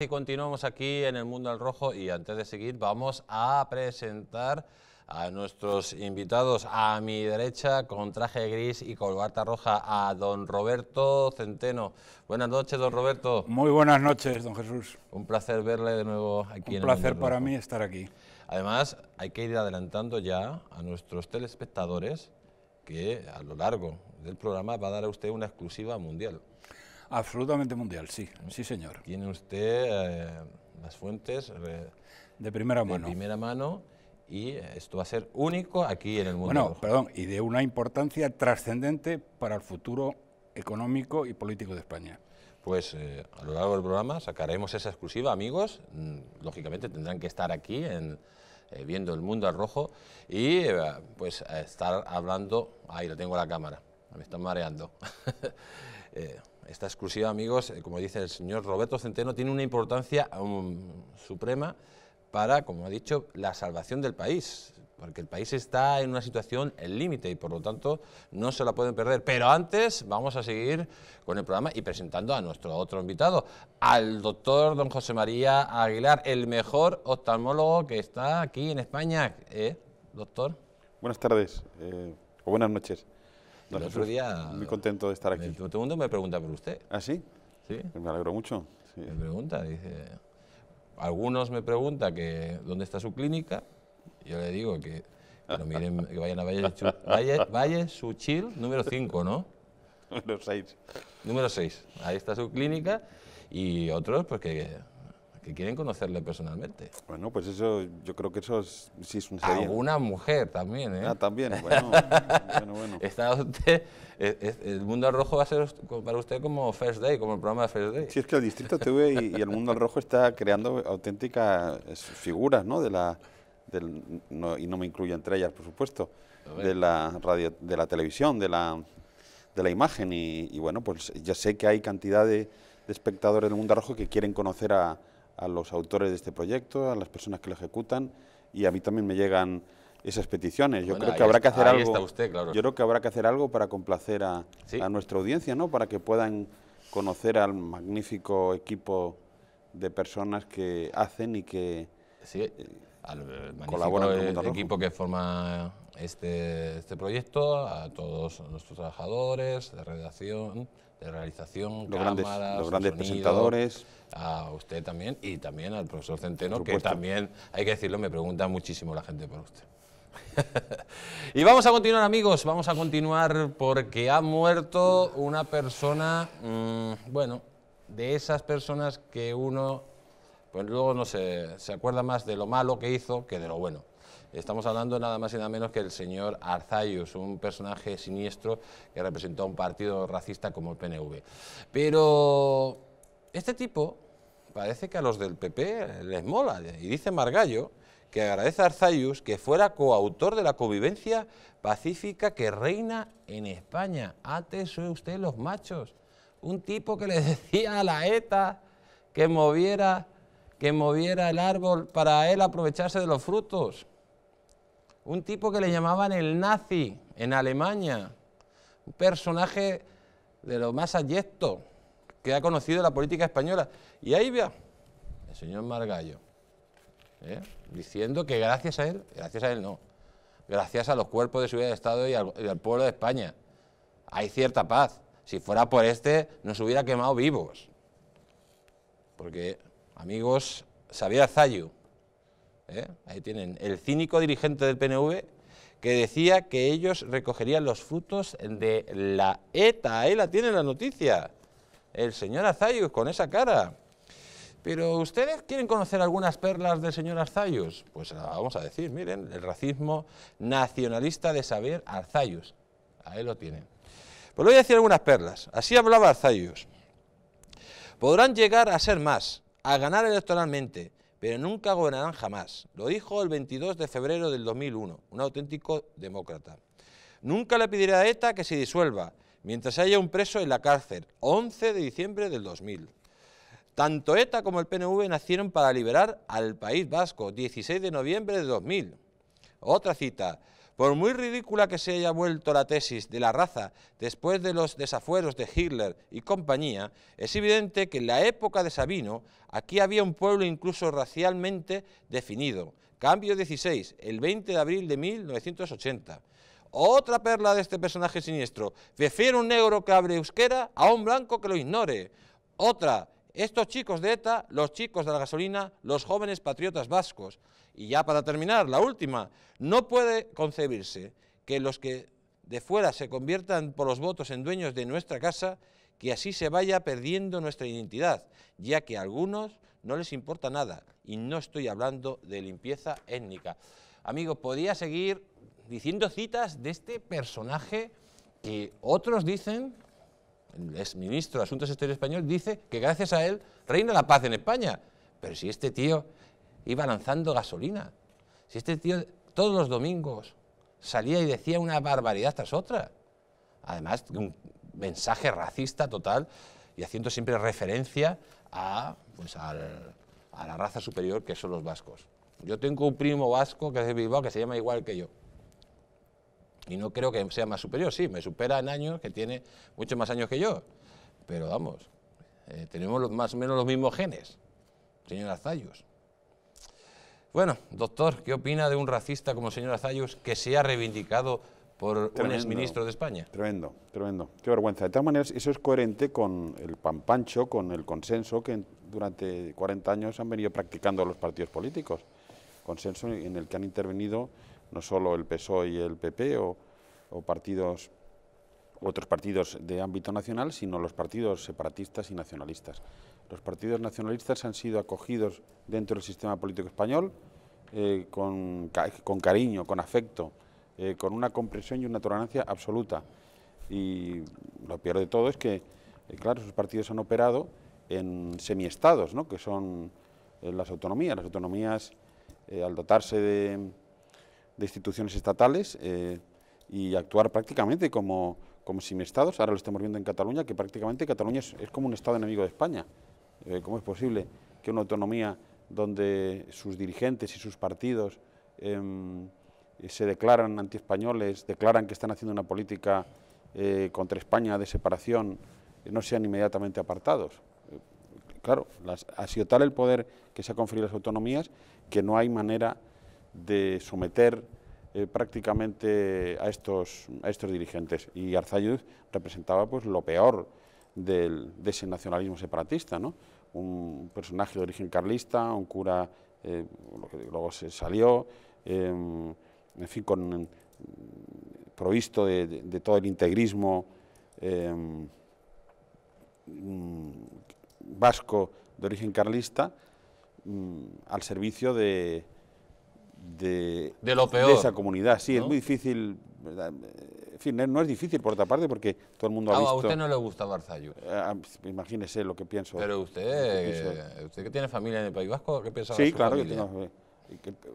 Y continuamos aquí en el Mundo al Rojo y antes de seguir vamos a presentar a nuestros invitados. A mi derecha, con traje gris y corbata roja, a don Roberto Centeno. Buenas noches, don Roberto. Muy buenas noches, don Jesús. Un placer verle de nuevo aquí. en placer el Mundo para mí estar aquí. Además, hay que ir adelantando ya a nuestros telespectadores que a lo largo del programa va a dar a usted una exclusiva mundial. Absolutamente mundial, sí, sí señor. Tiene usted eh, las fuentes eh, de primera mano. De primera mano y esto va a ser único aquí en el mundo. Bueno, perdón, y de una importancia trascendente para el futuro económico y político de España. Pues eh, a lo largo del programa sacaremos esa exclusiva, amigos. Mm, lógicamente tendrán que estar aquí en, viendo el mundo al rojo y pues estar hablando. Ahí lo tengo a la cámara, me están mareando. Esta exclusiva, amigos, eh, como dice el señor Roberto Centeno, tiene una importancia suprema para, como ha dicho, la salvación del país, porque el país está en una situación en límite y por lo tanto no se la pueden perder. Pero antes vamos a seguir con el programa y presentando a nuestro otro invitado, al doctor don José María Aguilar, el mejor oftalmólogo que está aquí en España. Eh, doctor? Buenas tardes eh, o buenas noches. El otro día... Muy contento de estar aquí. Todo el mundo me pregunta por usted. ¿Ah, sí? Sí. Pues me alegro mucho. Me pregunta, dice... Algunos me preguntan que dónde está su clínica. Yo le digo que, que, miren, que vayan a Valle, Valle, Valle Suchil número 5, ¿no? Número 6. Número 6. Ahí está su clínica. Y otros, pues que ...y quieren conocerle personalmente. Bueno, pues eso, yo creo que eso es, sí es un Alguna mujer también, ¿eh? Ah, también, bueno, bueno, bueno. el mundo al rojo va a ser para usted como First Day, como el programa de First Day. Sí, es que el Distrito TV y, el mundo rojo está creando auténticas figuras, ¿no? De la, y no me incluyo entre ellas, por supuesto, de la, radio, de la televisión, de la, de la imagen. Y, bueno, pues ya sé que hay cantidad de, de espectadores del mundo rojo que quieren conocer a a los autores de este proyecto, a las personas que lo ejecutan y a mí también me llegan esas peticiones. Yo creo que habrá que hacer algo. Yo creo que habrá que hacer algo para complacer a, nuestra audiencia, ¿no? Para que puedan conocer al magnífico equipo de personas que hacen y que sí, eh, colaboran con el equipo que forma este, este proyecto, a todos nuestros trabajadores de redacción, de realización, los grandes, los grandes presentadores. A usted también y también al profesor Centeno, que también, hay que decirlo, me pregunta muchísimo la gente por usted. y vamos a continuar, amigos, vamos a continuar porque ha muerto una persona, mm, bueno, de esas personas que uno, pues luego no se, se acuerda más de lo malo que hizo que de lo bueno. Estamos hablando nada más y nada menos que el señor Arzayus, un personaje siniestro que representó a un partido racista como el PNV. Pero este tipo parece que a los del PP les mola, y dice Margallo que agradece a Arzayus que fuera coautor de la convivencia pacífica que reina en España. soy usted los machos. Un tipo que le decía a la ETA que moviera, que moviera el árbol para él aprovecharse de los frutos un tipo que le llamaban el nazi en Alemania, un personaje de lo más ayecto que ha conocido la política española. Y ahí vea el señor Margallo, ¿eh? diciendo que gracias a él, gracias a él no, gracias a los cuerpos de seguridad de Estado y al, y al pueblo de España, hay cierta paz. Si fuera por este, nos hubiera quemado vivos. Porque, amigos, sabía Zayu, ¿eh? Ahí tienen el cínico dirigente del PNV que decía que ellos recogerían los frutos de la ETA. Ahí la tienen la noticia. El señor Arzayus con esa cara. Pero ustedes quieren conocer algunas perlas del señor Arzayus. Pues ah, vamos a decir, miren, el racismo nacionalista de saber Arzayus. Ahí lo tienen. Pues le voy a decir algunas perlas. Así hablaba Arzayus. Podrán llegar a ser más, a ganar electoralmente, pero nunca gobernarán jamás. Lo dijo el 22 de febrero del 2001, un auténtico demócrata. Nunca le pediré a ETA que se disuelva, mientras haya un preso en la cárcel, 11 de diciembre del 2000. Tanto ETA como el PNV nacieron para liberar al País Vasco, 16 de noviembre de 2000. Otra cita, por muy ridícula que se haya vuelto la tesis de la raza después de los desafueros de Hitler y compañía, es evidente que en la época de Sabino aquí había un pueblo incluso racialmente definido. Cambio 16, el 20 de abril de 1980. Otra perla de este personaje siniestro. Prefiero un negro que abre euskera a un blanco que lo ignore. Otra, estos chicos de ETA, los chicos de la gasolina, los jóvenes patriotas vascos. Y ya para terminar, la última, no puede concebirse que los que de fuera se conviertan por los votos en dueños de nuestra casa, que así se vaya perdiendo nuestra identidad, ya que a algunos no les importa nada, y no estoy hablando de limpieza étnica. Amigo, podía seguir diciendo citas de este personaje que otros dicen, el ministro de Asuntos Exteriores español dice que gracias a él reina la paz en España. Pero si este tío iba lanzando gasolina. Si este tío todos los domingos salía y decía una barbaridad tras otra. Además, un mensaje racista total y haciendo siempre referencia a, pues, a la raza superior que son los vascos. Yo tengo un primo vasco que es de Bilbao que se llama igual que yo. Y no creo que sea más superior, sí, me supera en años, que tiene muchos más años que yo. Pero vamos, eh, tenemos más o menos los mismos genes, señor Azayos. Bueno, doctor, ¿qué opina de un racista como el señor Azayus que se ha reivindicado por un exministro de España? Tremendo, tremendo. Qué vergüenza. De todas maneras, eso es coherente con el pampancho, con el consenso que durante 40 años han venido practicando los partidos políticos. Consenso en el que han intervenido no solo el PSOE y el PP o, o partidos otros partidos de ámbito nacional, sino los partidos separatistas y nacionalistas. Los partidos nacionalistas han sido acogidos dentro del sistema político español eh, con, cariño, con afecto, eh, con una comprensión y una tolerancia absoluta. Y lo peor de todo es que, eh, claro, sus partidos han operado en semiestados, ¿no? que son las autonomías. Las autonomías, al dotarse de, instituciones estatales y actuar prácticamente como, como ahora lo estamos viendo en Cataluña, que prácticamente Cataluña es como un estado enemigo de España. Eh, ¿Cómo es posible que una autonomía donde sus dirigentes y sus partidos em, se declaran antiespañoles, declaran que están haciendo una política eh, contra España de separación, eh, no sean inmediatamente apartados? claro, ha sido tal el poder que se ha conferido a las autonomías que no hay manera de someter prácticamente a estos, a estos dirigentes. Y Arzayuz representaba pues, lo peor de ese nacionalismo separatista, ¿no? un personaje de origen carlista, un cura eh, que luego se salió, em, en fin, con, mm, provisto de, todo el integrismo em, mm, vasco de origen carlista, mm, al servicio de, de, de, lo peor, esa comunidad. Sí, es muy difícil, En fin, no es difícil por otra parte porque todo el mundo ha visto... A usted no le gusta Barzallu. Ah, pues, imagínese lo que pienso. Pero usted, eh, usted que tiene familia en el País Vasco, ¿qué pensaba Sí, claro eh,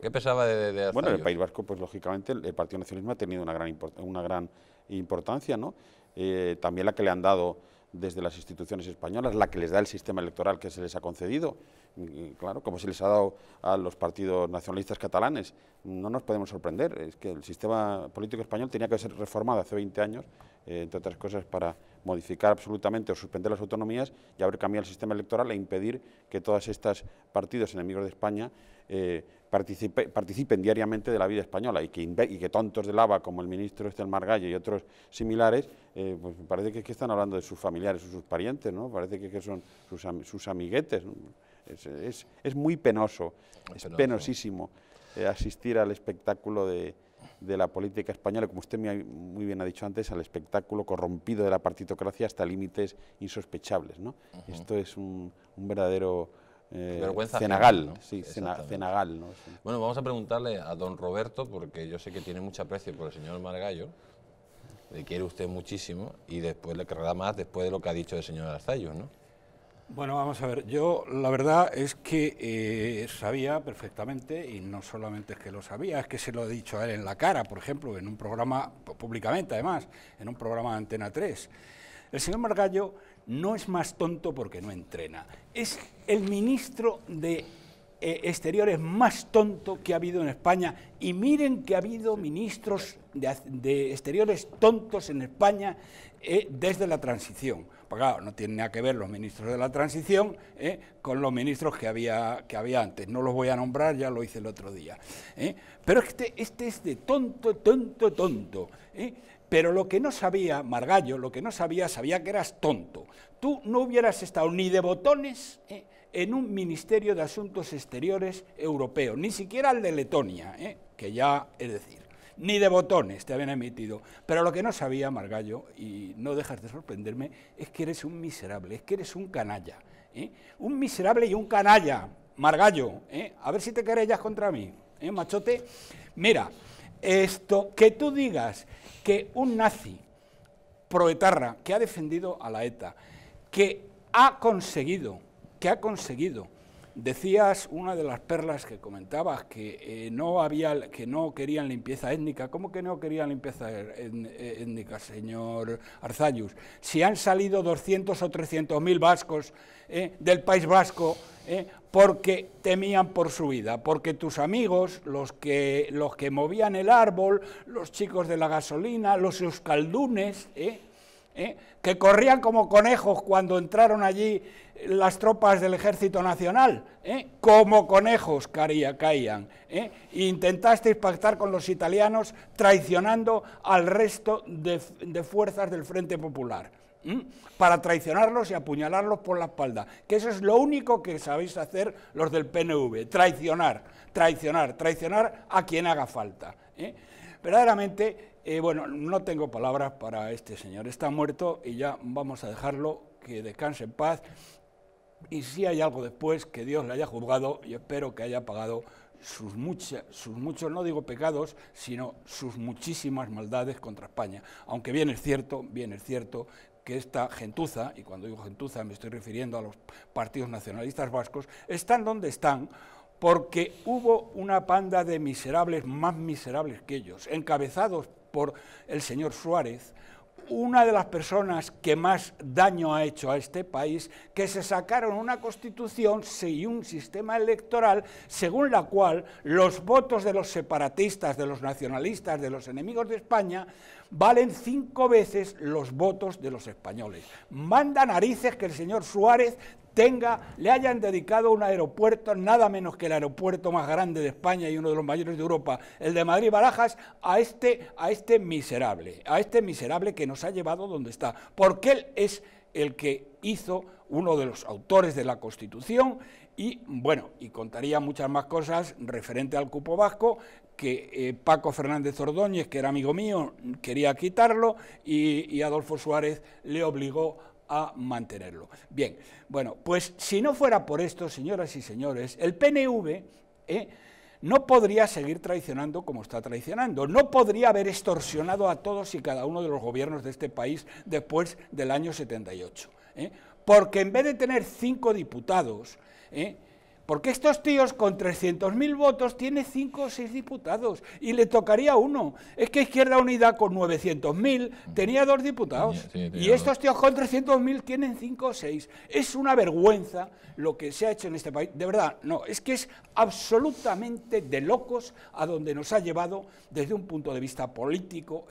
¿Qué, pensaba de, Bueno, en el País Vasco, pues lógicamente el Partido Nacionalismo ha tenido una gran, una gran importancia, ¿no? Eh, también la que le han dado desde las instituciones españolas, la que les da el sistema electoral que se les ha concedido, claro, como se les ha dado a los partidos nacionalistas catalanes. No nos podemos sorprender, es que el sistema político español tenía que ser reformado hace 20 años, eh, entre otras cosas, para modificar absolutamente o suspender las autonomías y haber cambiado el sistema electoral e impedir que todas estas partidos enemigos de España eh, participen diariamente de la vida española y que, tontos de lava como el ministro Estel Margallo y otros similares, eh, pues parece que, que, están hablando de sus familiares o sus parientes, ¿no? Parece que, son sus, amiguetes. Es, muy penoso, es penosísimo eh, asistir al espectáculo de, la política española, como usted muy bien ha dicho antes, al espectáculo corrompido de la partitocracia hasta límites insospechables. ¿no? Esto es un verdadero eh, vergüenza. Cenagal, sí, Cenagal. Bueno, vamos a preguntarle a don Roberto, porque yo sé que tiene mucho aprecio por el señor Margallo, le quiere usted muchísimo y después le querrá más después de lo que ha dicho el señor Arzallo, ¿no? Bueno, vamos a ver, yo la verdad es que eh, sabía perfectamente, y no solamente es que lo sabía, es que se lo ha dicho a él en la cara, por ejemplo, en un programa, públicamente además, en un programa de Antena 3. El señor Margallo no es más tonto porque no entrena, es el ministro de eh, Exteriores más tonto que ha habido en España. Y miren que ha habido ministros de, Exteriores tontos en España eh, desde la transición. Porque claro, no tiene nada que ver los ministros de la transición eh, con los ministros que había, que había antes. No los voy a nombrar, ya lo hice el otro día. Pero este, este es de tonto, tonto, tonto. Pero lo que no sabía, Margallo, lo que no sabía, sabía que eras tonto. Tú no hubieras estado ni de botones eh, en un Ministerio de Asuntos Exteriores europeo, ni siquiera el de Letonia, eh, que ya, es decir, ni de botones te habían emitido. Pero lo que no sabía, Margallo, y no dejas de sorprenderme, es que eres un miserable, es que eres un canalla. Eh, un miserable y un canalla, Margallo, a ver si te querellas contra mí, ¿eh, machote. Mira, esto que tú digas que un nazi proetarra que ha defendido a la ETA, que ha conseguido, que ha conseguido, decías una de las perlas que comentabas, que eh, no había, que no querían limpieza étnica. ¿Cómo que no querían limpieza er, eh, étnica, señor Arzayus? Si han salido 200 o 300 mil vascos eh, del País Vasco ¿eh? porque temían por su vida, porque tus amigos, los que, movían el árbol, los chicos de la gasolina, los euskaldunes, ¿eh? ¿Eh? que corrían como conejos cuando entraron allí las tropas del Ejército Nacional, como conejos caían. E intentasteis pactar con los italianos traicionando al resto de fuerzas del Frente Popular para traicionarlos y apuñalarlos por la espalda. Que eso es lo único que sabéis hacer los del PNV, traicionar, traicionar, traicionar a quien haga falta. ¿eh? Verdaderamente, eh, bueno, no tengo palabras para este señor. Está muerto y ya vamos a dejarlo, que descanse en paz. Y si hay algo después, que Dios le haya juzgado y espero que haya pagado sus, sus muchos, no digo pecados, sino sus muchísimas maldades contra España. Aunque bien es cierto, bien es cierto que esta gentuza, y cuando digo gentuza me estoy refiriendo a los partidos nacionalistas vascos, están donde están porque hubo una panda de miserables más miserables que ellos, encabezados por el señor Suárez, una de las personas que más daño ha hecho a este país, que se sacaron una constitución y un sistema electoral según la cual los votos de los separatistas, de los nacionalistas, de los enemigos de España, valen cinco veces los votos de los españoles. Manda narices que el señor Suárez tenga, le hayan dedicado un aeropuerto, nada menos que el aeropuerto más grande de España y uno de los mayores de Europa, el de Madrid Barajas, a este, a este miserable, a este miserable que nos ha llevado donde está, porque él es el que hizo uno de los autores de la Constitución y bueno, y contaría muchas más cosas referente al cupo vasco que eh, Paco Fernández Ordóñez, que era amigo mío, quería quitarlo y, y Adolfo Suárez le obligó a mantenerlo. Bien, bueno, pues si no fuera por esto, señoras y señores, el PNV ¿eh? no podría seguir traicionando como está traicionando, no podría haber extorsionado a todos y cada uno de los gobiernos de este país después del año 78. Eh, porque en vez de tener cinco diputados, eh, porque estos tíos con 300.000 votos tienen 5 o 6 diputados y le tocaría uno. Es que Izquierda Unida con 900.000 tenía dos diputados y estos tíos con 300.000 tienen 5 o 6. Es una vergüenza lo que se ha hecho en este país. De verdad, no, es que es absolutamente de locos a donde nos ha llevado desde un punto de vista político,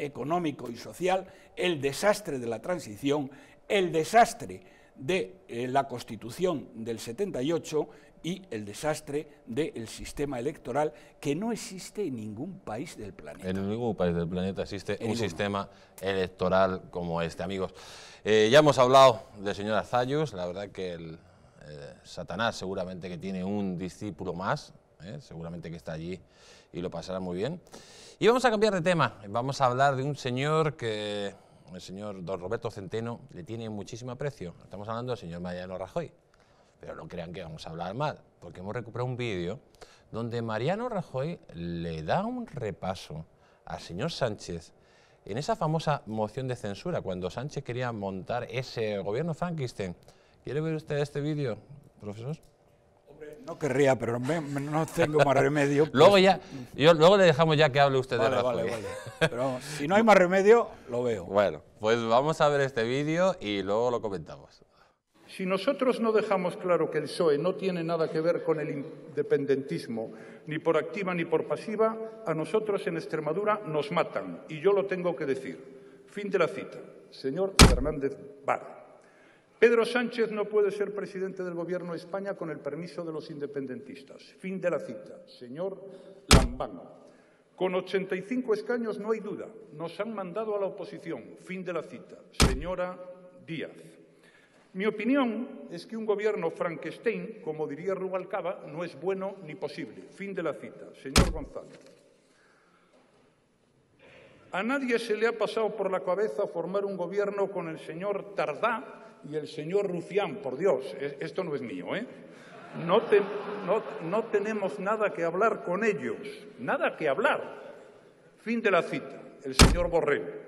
económico y social el desastre de la transición, el desastre de eh, la Constitución del 78 y el desastre del sistema electoral que no existe en ningún país del planeta. En ningún país del planeta existe un sistema electoral como este, amigos. Eh, ya hemos hablado del señor Azayus, la verdad que el eh, Satanás seguramente que tiene un discípulo más, seguramente que está allí y lo pasará muy bien. Y vamos a cambiar de tema, vamos a hablar de un señor que el señor don Roberto Centeno le tiene muchísimo aprecio. Estamos hablando del señor Mariano Rajoy. Pero no crean que vamos a hablar mal, porque hemos recuperado un vídeo donde Mariano Rajoy le da un repaso al señor Sánchez en esa famosa moción de censura, cuando Sánchez quería montar ese gobierno Frankenstein. ¿Quiere ver usted este vídeo, profesor? No querría, pero no tengo más remedio. Pues. luego ya, yo, luego le dejamos ya que hable usted de la. Vale, vale. Pero si no hay más remedio, lo veo. Bueno, pues vamos a ver este vídeo y luego lo comentamos. Si nosotros no dejamos claro que el PSOE no tiene nada que ver con el independentismo, ni por activa ni por pasiva, a nosotros en Extremadura nos matan. Y yo lo tengo que decir. Fin de la cita. Señor Fernández Barra. Pedro Sánchez no puede ser presidente del Gobierno de España con el permiso de los independentistas. Fin de la cita. Señor Lambán. Con 85 escaños no hay duda. Nos han mandado a la oposición. Fin de la cita. Señora Díaz. Mi opinión es que un gobierno Frankenstein, como diría Rubalcaba, no es bueno ni posible. Fin de la cita. Señor González. A nadie se le ha pasado por la cabeza formar un gobierno con el señor Tardá y el señor Rufián, por Dios, esto no es mío, ¿eh? No, tenemos nada que hablar con ellos, nada que hablar. Fin de la cita, el señor Borrell.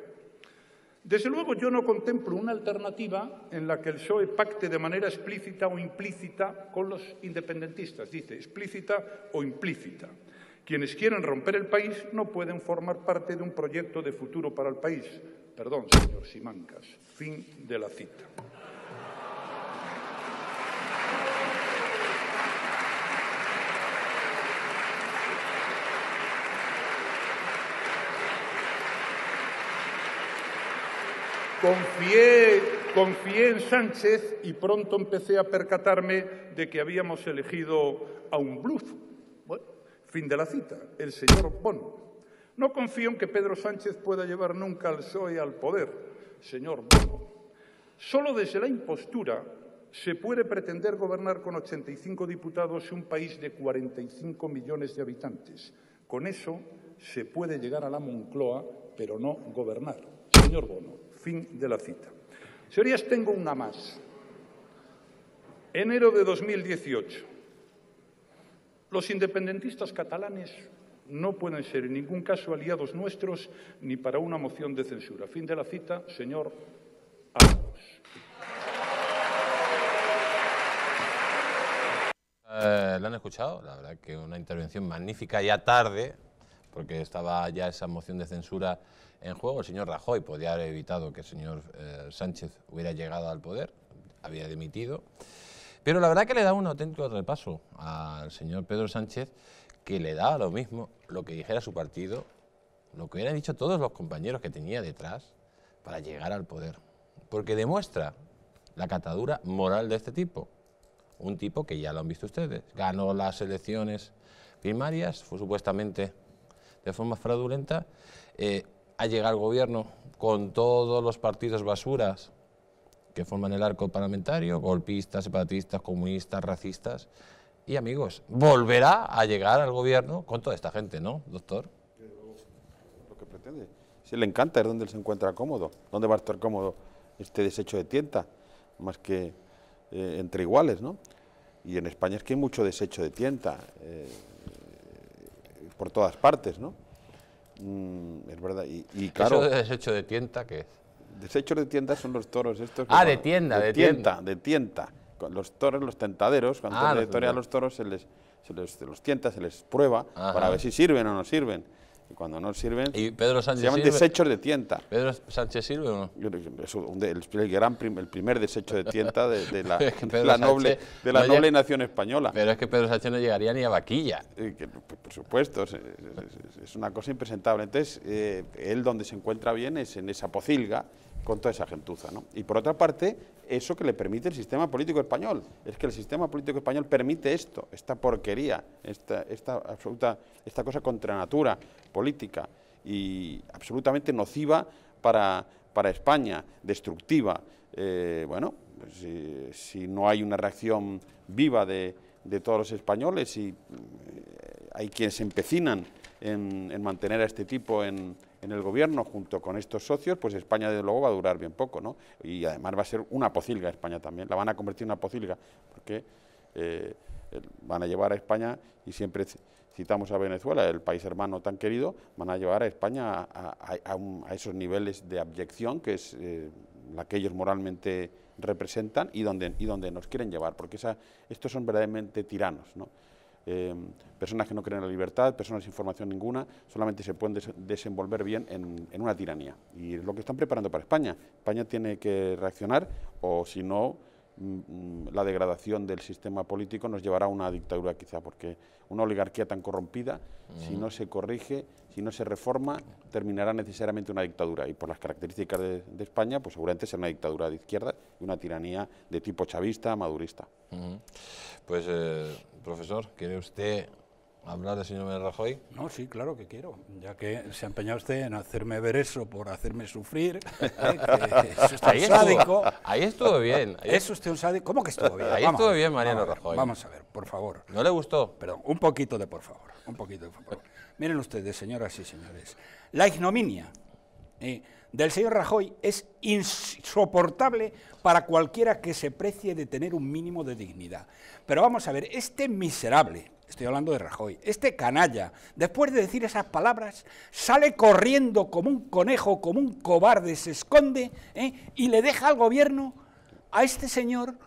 Desde luego yo no contemplo una alternativa en la que el PSOE pacte de manera explícita o implícita con los independentistas, dice explícita o implícita. Quienes quieren romper el país no pueden formar parte de un proyecto de futuro para el país. Perdón, señor Simancas. Fin de la cita. Confié, confié en Sánchez y pronto empecé a percatarme de que habíamos elegido a un bluff. Bueno, fin de la cita, el señor Bono. No confío en que Pedro Sánchez pueda llevar nunca al PSOE al poder, señor Bono. Solo desde la impostura se puede pretender gobernar con 85 diputados en un país de 45 millones de habitantes. Con eso se puede llegar a la Moncloa, pero no gobernar. Señor Bono. Fin de la cita. Señorías, tengo una más. Enero de 2018. Los independentistas catalanes no pueden ser en ningún caso aliados nuestros ni para una moción de censura. Fin de la cita, señor eh, ¿La han escuchado? La verdad que una intervención magnífica ya tarde, porque estaba ya esa moción de censura en juego. El señor Rajoy podía haber evitado que el señor eh, Sánchez hubiera llegado al poder, había dimitido. Pero la verdad que le da un auténtico repaso al señor Pedro Sánchez, que le daba lo mismo lo que dijera su partido, lo que hubieran dicho todos los compañeros que tenía detrás para llegar al poder. Porque demuestra la catadura moral de este tipo. Un tipo que ya lo han visto ustedes. Ganó las elecciones primarias, fue supuestamente de forma fraudulenta, eh, a llegar al gobierno con todos los partidos basuras que forman el arco parlamentario, golpistas, separatistas, comunistas, racistas. Y amigos, volverá a llegar al gobierno con toda esta gente, ¿no, doctor? Lo que pretende. Si le encanta, es donde él se encuentra cómodo. ¿Dónde va a estar cómodo este desecho de tienta? Más que eh, entre iguales, ¿no? Y en España es que hay mucho desecho de tienta. Eh, por todas partes, ¿no? Mm, es verdad, y, y claro... ¿Eso de desecho de tienda qué es? Desechos de tienda son los toros estos... ah, de tienda, de, de tienda, De Los toros, los tentaderos, cuando se ah, los los toros se les, se les, los tienta, se les prueba para ver si sirven o no sirven. Y cuando no sirven, ¿Y Pedro Sánchez se llaman desechos de tienta. ¿Pedro Sánchez sirve o no? Es el, gran el primer desecho de tienta de, la, la noble, de la noble nación española. Pero es que Pedro Sánchez no llegaría ni a vaquilla. Pues, por supuesto, es, una cosa impresentable. Entonces, eh, él donde se encuentra bien es en esa pocilga, con toda esa gentuza. ¿no? Y por otra parte, eso que le permite el sistema político español, es que el sistema político español permite esto, esta porquería, esta, esta absoluta, esta cosa contra natura política y absolutamente nociva para, España, destructiva. Eh, bueno, si, no hay una reacción viva de, de todos los españoles y eh, hay quienes se empecinan en mantener a este tipo en, en el gobierno junto con estos socios, pues España desde luego va a durar bien poco, ¿no? Y además va a ser una pocilga España también, la van a convertir en una pocilga, porque eh, van a llevar a España, y siempre citamos a Venezuela, el país hermano tan querido, van a llevar a España a, esos niveles de abyección que es eh, la que ellos moralmente representan y donde, y donde nos quieren llevar, porque estos son verdaderamente tiranos, ¿no? Em, personas que no creen en la libertad, personas sin formación ninguna, solamente se pueden desenvolver bien en, en, una tiranía. Y es lo que están preparando para España. España tiene que reaccionar o si no, Mm, mm, la degradación del sistema político nos llevará a una dictadura quizá, porque una oligarquía tan corrompida, si no se corrige, si no se reforma, terminará necesariamente una dictadura. Y por las características de, España, pues seguramente será una dictadura de izquierda y una tiranía de tipo chavista, madurista. Pues, eh, profesor, ¿quiere usted hablar del señor Rajoy? No, sí, claro que quiero, ya que se ha empeñado usted en hacerme ver eso por hacerme sufrir. ¿eh? Ahí es sádico. ahí estuvo bien. Eso usted un ¿Cómo que estuvo bien? Ahí estuvo bien Mariano Rajoy. Vamos a ver, por favor. ¿No le gustó? Perdón, un poquito de por favor. Un poquito por favor. Miren ustedes, señoras y señores, la ignominia ¿eh? del señor Rajoy es insoportable para cualquiera que se precie de tener un mínimo de dignidad. Pero vamos a ver, este miserable Estoy hablando de Rajoy. Este canalla, después de decir esas palabras, sale corriendo como un conejo, como un cobarde, se esconde ¿eh? y le deja al gobierno a este señor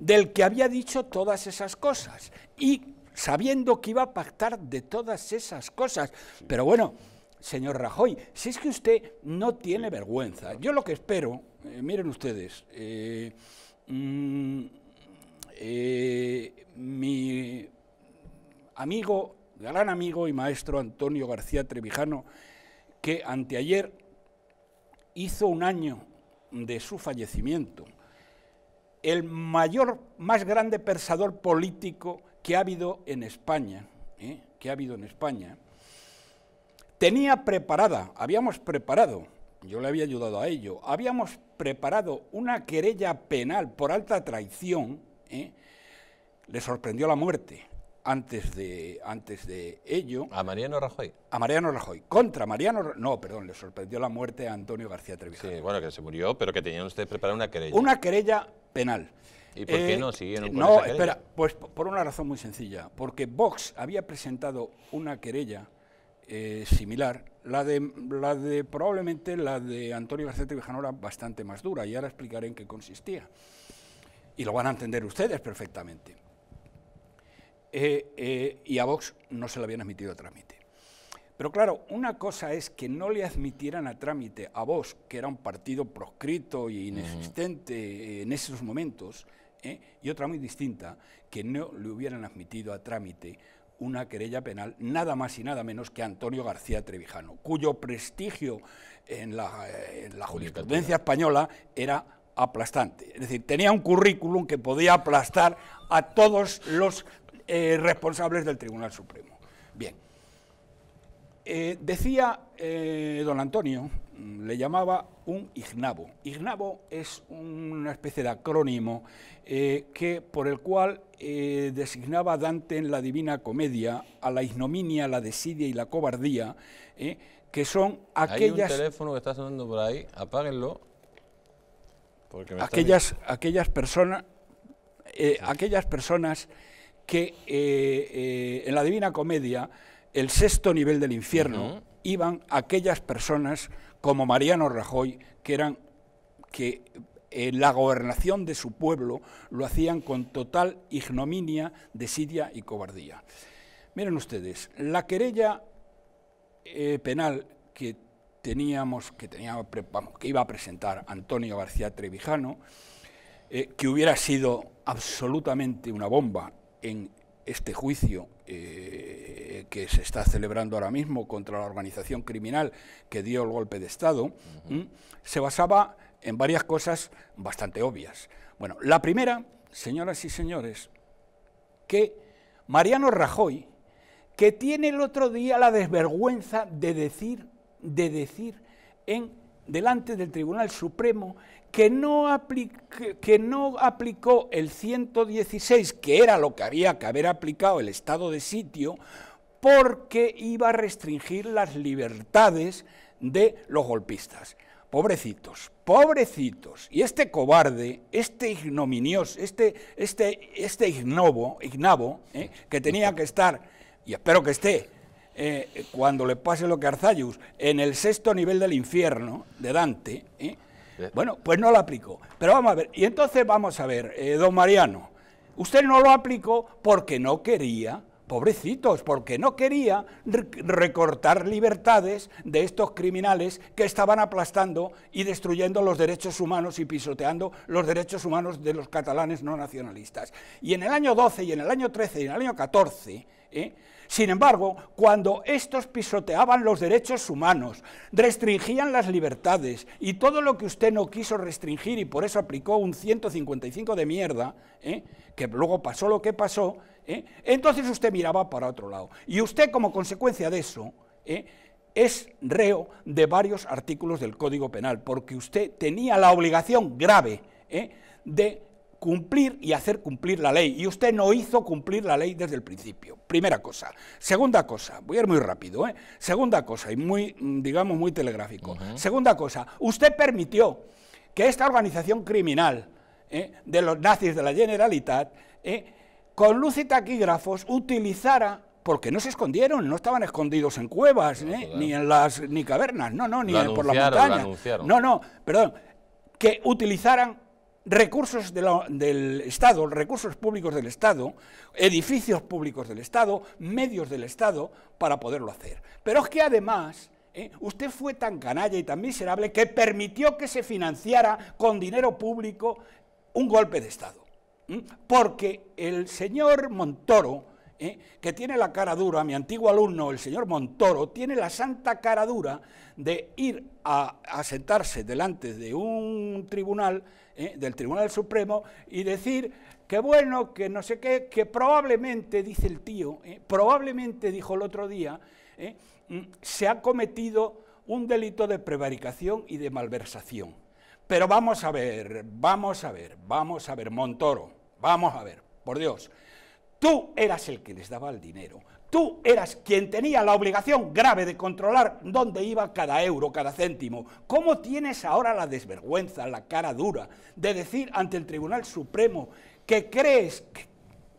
del que había dicho todas esas cosas y sabiendo que iba a pactar de todas esas cosas. Pero bueno, señor Rajoy, si es que usted no tiene vergüenza, yo lo que espero, eh, miren ustedes, eh, mm, mi amigo, gran amigo y maestro Antonio García Trevijano, que anteayer hizo un año de su fallecimiento, el mayor, más grande pensador político que ha habido en España, ¿eh? que ha habido en España, tenía preparada, habíamos preparado, yo le había ayudado a ello, habíamos preparado una querella penal por alta traición, ¿eh? le sorprendió la muerte, antes de, antes de ello. ¿A Mariano Rajoy? A Mariano Rajoy. Contra Mariano. Rajoy... No, perdón, le sorprendió la muerte a Antonio García Trevijano. Sí, bueno, que se murió, pero que tenían ustedes preparada una querella. Una querella penal. ¿Y por qué eh, no siguen No, espera, pues por una razón muy sencilla. Porque Vox había presentado una querella eh, similar. La de, la de, probablemente la de Antonio García Trevijano era bastante más dura y ahora explicaré en qué consistía. Y lo van a entender ustedes perfectamente. Eh, eh, y a Vox no se le habían admitido a trámite. Pero claro, una cosa es que no le admitieran a trámite a Vox, que era un partido proscrito e inexistente en esos momentos, ¿eh? y otra muy distinta, que no le hubieran admitido a trámite una querella penal nada más y nada menos que Antonio García Trevijano, cuyo prestigio en la, en la jurisprudencia española era aplastante. Es decir, tenía un currículum que podía aplastar a todos los eh, responsables del Tribunal Supremo. Bien. Eh, decía eh, don Antonio, mm, le llamaba un ignabo. Ignabo es una especie de acrónimo que, por el cual designaba Dante en la Divina Comedia a la ignominia, la desidia y la cobardía, que son aquellas... Hay un teléfono que está sonando por ahí, apáguenlo. Porque me aquellas, aquellas, aquellas personas... aquellas personas que eh, eh, en la Divina Comedia, el sexto nivel del infierno, iban aquellas personas como Mariano Rajoy, que eran que en eh, la gobernación de su pueblo lo hacían con total ignominia, desidia y cobardía. Miren ustedes, la querella penal que teníamos, que, tenía, que iba a presentar Antonio García Trevijano, que hubiera sido absolutamente una bomba en este juicio eh, que se está celebrando ahora mismo contra la organización criminal que dio el golpe de Estado, se basaba en varias cosas bastante obvias. Bueno, la primera, señoras y señores, que Mariano Rajoy, que tiene el otro día la desvergüenza de decir, de decir en delante del Tribunal Supremo que no, que no aplicó el 116, que era lo que había que haber aplicado el estado de sitio, porque iba a restringir las libertades de los golpistas. Pobrecitos, pobrecitos. Y este cobarde, este ignominioso, este, este, este ignobo, ignavo, ¿eh? que tenía que estar, y espero que esté, eh, cuando le pase lo que Arzayus, en el sexto nivel del infierno de Dante, ¿eh? Eh. Bueno, pues no lo aplicó. Pero vamos a ver, y entonces vamos a ver, eh, don Mariano, usted no lo aplicó porque no quería pobrecitos, porque no quería recortar libertades de estos criminales que estaban aplastando y destruyendo los derechos humanos y pisoteando los derechos humanos de los catalanes no nacionalistas. Y en el año 12 y en el año 13 y en el año 14, ¿eh? Sin embargo, cuando estos pisoteaban los derechos humanos, restringían las libertades y todo lo que usted no quiso restringir y por eso aplicó un 155 de mierda, ¿eh? que luego pasó lo que pasó, ¿eh? entonces usted miraba para otro lado. Y usted como consecuencia de eso... ¿eh? es reo de varios artículos del Código Penal, porque usted tenía la obligación grave de cumplir y hacer cumplir la ley. Y usted no hizo cumplir la ley desde el principio. Primera cosa. Segunda cosa, voy a ir muy rápido, ¿eh? Segunda cosa, y muy, mm, digamos, muy telegráfico. Segunda cosa, usted permitió que esta organización criminal ¿eh? de los nazis de la Generalitat, ¿eh? con luz y taquígrafos, utilizara porque no se escondieron, no estaban escondidos en cuevas, ni en las ni cavernas, no, no, ni por la montaña. No, no, perdón, que utilizaran recursos del Estado, recursos públicos del Estado, edificios públicos del Estado, medios del Estado, para poderlo hacer. Pero es que además... ¿eh? Usted fue tan canalla y tan miserable que permitió que se financiara con dinero público un golpe de Estado. Porque el señor Montoro, ¿eh? que tiene la cara dura, mi antiguo alumno, el señor Montoro, tiene la santa cara dura de ir a sentarse delante de un tribunal ¿eh? del Tribunal Supremo y decir que bueno, que no sé qué, que probablemente, dice el tío, ¿eh? probablemente, dijo el otro día, ¿eh? mm, se ha cometido un delito de prevaricación y de malversación. Pero vamos a ver, vamos a ver, vamos a ver, Montoro, vamos a ver, por Dios. Tú eras el que les daba el dinero. Tú eras quien tenía la obligación grave de controlar dónde iba cada euro, cada céntimo. ¿Cómo tienes ahora la desvergüenza, la cara dura de decir ante el Tribunal Supremo que crees que,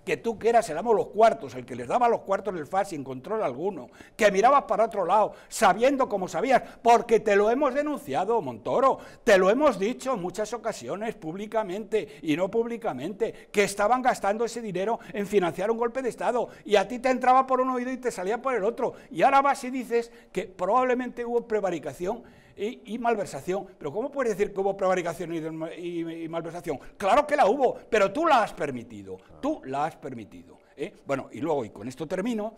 que tú que eras el amo de los cuartos, el que les daba los cuartos del el sin control alguno, que mirabas para otro lado, sabiendo como sabías, porque te lo hemos denunciado, Montoro, te lo hemos dicho en muchas ocasiones, públicamente y no públicamente, que estaban gastando ese dinero en financiar un golpe de Estado, y a ti te entraba por un oído y te salía por el otro, y ahora vas y dices que probablemente hubo prevaricación y, malversación. Pero ¿cómo puede decir que hubo prevaricación y, malversación? Claro que la hubo, pero tú la has permitido, tú la has permitido. ¿eh? Bueno, y luego, y con esto termino,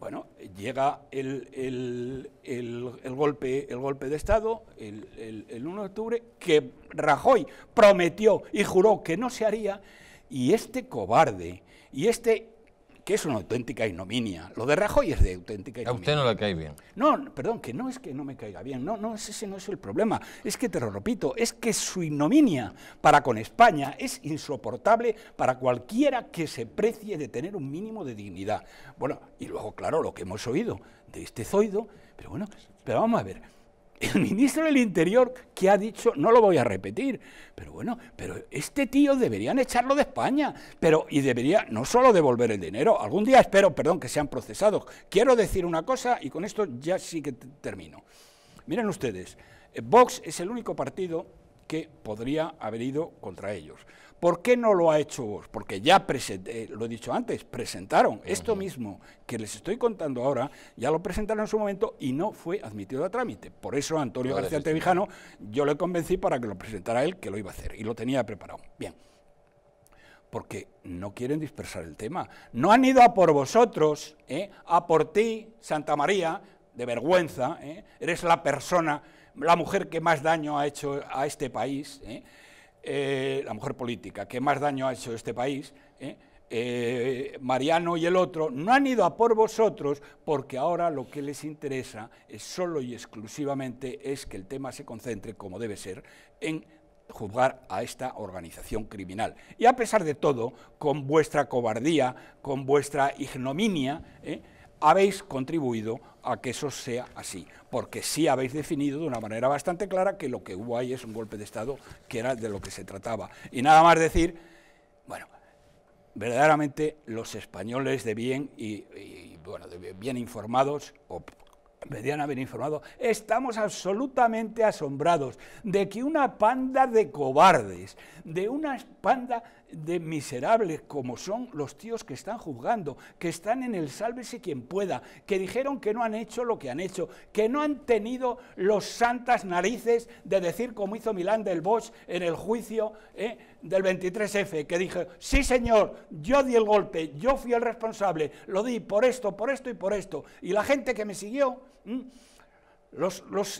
bueno, llega el, golpe, el golpe de Estado, el 1 de octubre, que Rajoy prometió y juró que no se haría, y este cobarde, y este que es una auténtica ignominia. Lo de Rajoy es de auténtica ignominia. A usted no le cae bien. No, perdón, que no es que no me caiga bien, no, no, ese no es el problema. Es que te lo repito, es que su ignominia para con España es insoportable para cualquiera que se precie de tener un mínimo de dignidad. Bueno, y luego, claro, lo que hemos oído de este zoido, pero bueno, pero vamos a ver. el ministro del Interior que ha dicho, no lo voy a repetir, pero bueno, pero este tío deberían echarlo de España, pero y debería no solo devolver el dinero, algún día espero, perdón, que sean procesados. Quiero decir una cosa y con esto ya sí que termino. Miren ustedes, eh, Vox es el único partido que podría haber ido contra ellos. ¿Por qué no lo ha hecho vos? Porque ya, eh, lo he dicho antes, presentaron esto mismo que les estoy contando ahora, ya lo presentaron en su momento y no fue admitido a trámite. Por eso Antonio García Tevijano yo le convencí para que lo presentara él, que lo iba a hacer, y lo tenía preparado. Bien porque no quieren dispersar el tema. No han ido a por vosotros, ¿eh? a por ti, Santa María, de vergüenza, ¿eh? eres la persona la mujer que más daño ha hecho a este país, ¿eh? Eh, la mujer política que más daño ha hecho a este país, ¿eh? Mariano y el otro, no han ido a por vosotros porque ahora lo que les interesa es solo y exclusivamente es que el tema se concentre, como debe ser, en juzgar a esta organización criminal. Y a pesar de todo, con vuestra cobardía, con vuestra ignominia, habéis contribuido a que eso sea así, porque sí habéis definido de una manera bastante clara que lo que hubo ahí es un golpe de Estado, que era de lo que se trataba. Y nada más decir, bueno, verdaderamente los españoles de bien y, bueno, de bien informados o mediana bien informado, estamos absolutamente asombrados de que una panda de cobardes, de una panda de miserables como son los tíos que están juzgando, que están en el sálvese quien pueda, que dijeron que no han hecho lo que han hecho, que no han tenido los santas narices de decir como hizo Milán del Bosch en el juicio eh, del 23F, que dijo, sí señor, yo di el golpe, yo fui el responsable, lo di por esto, por esto y por esto, y la gente que me siguió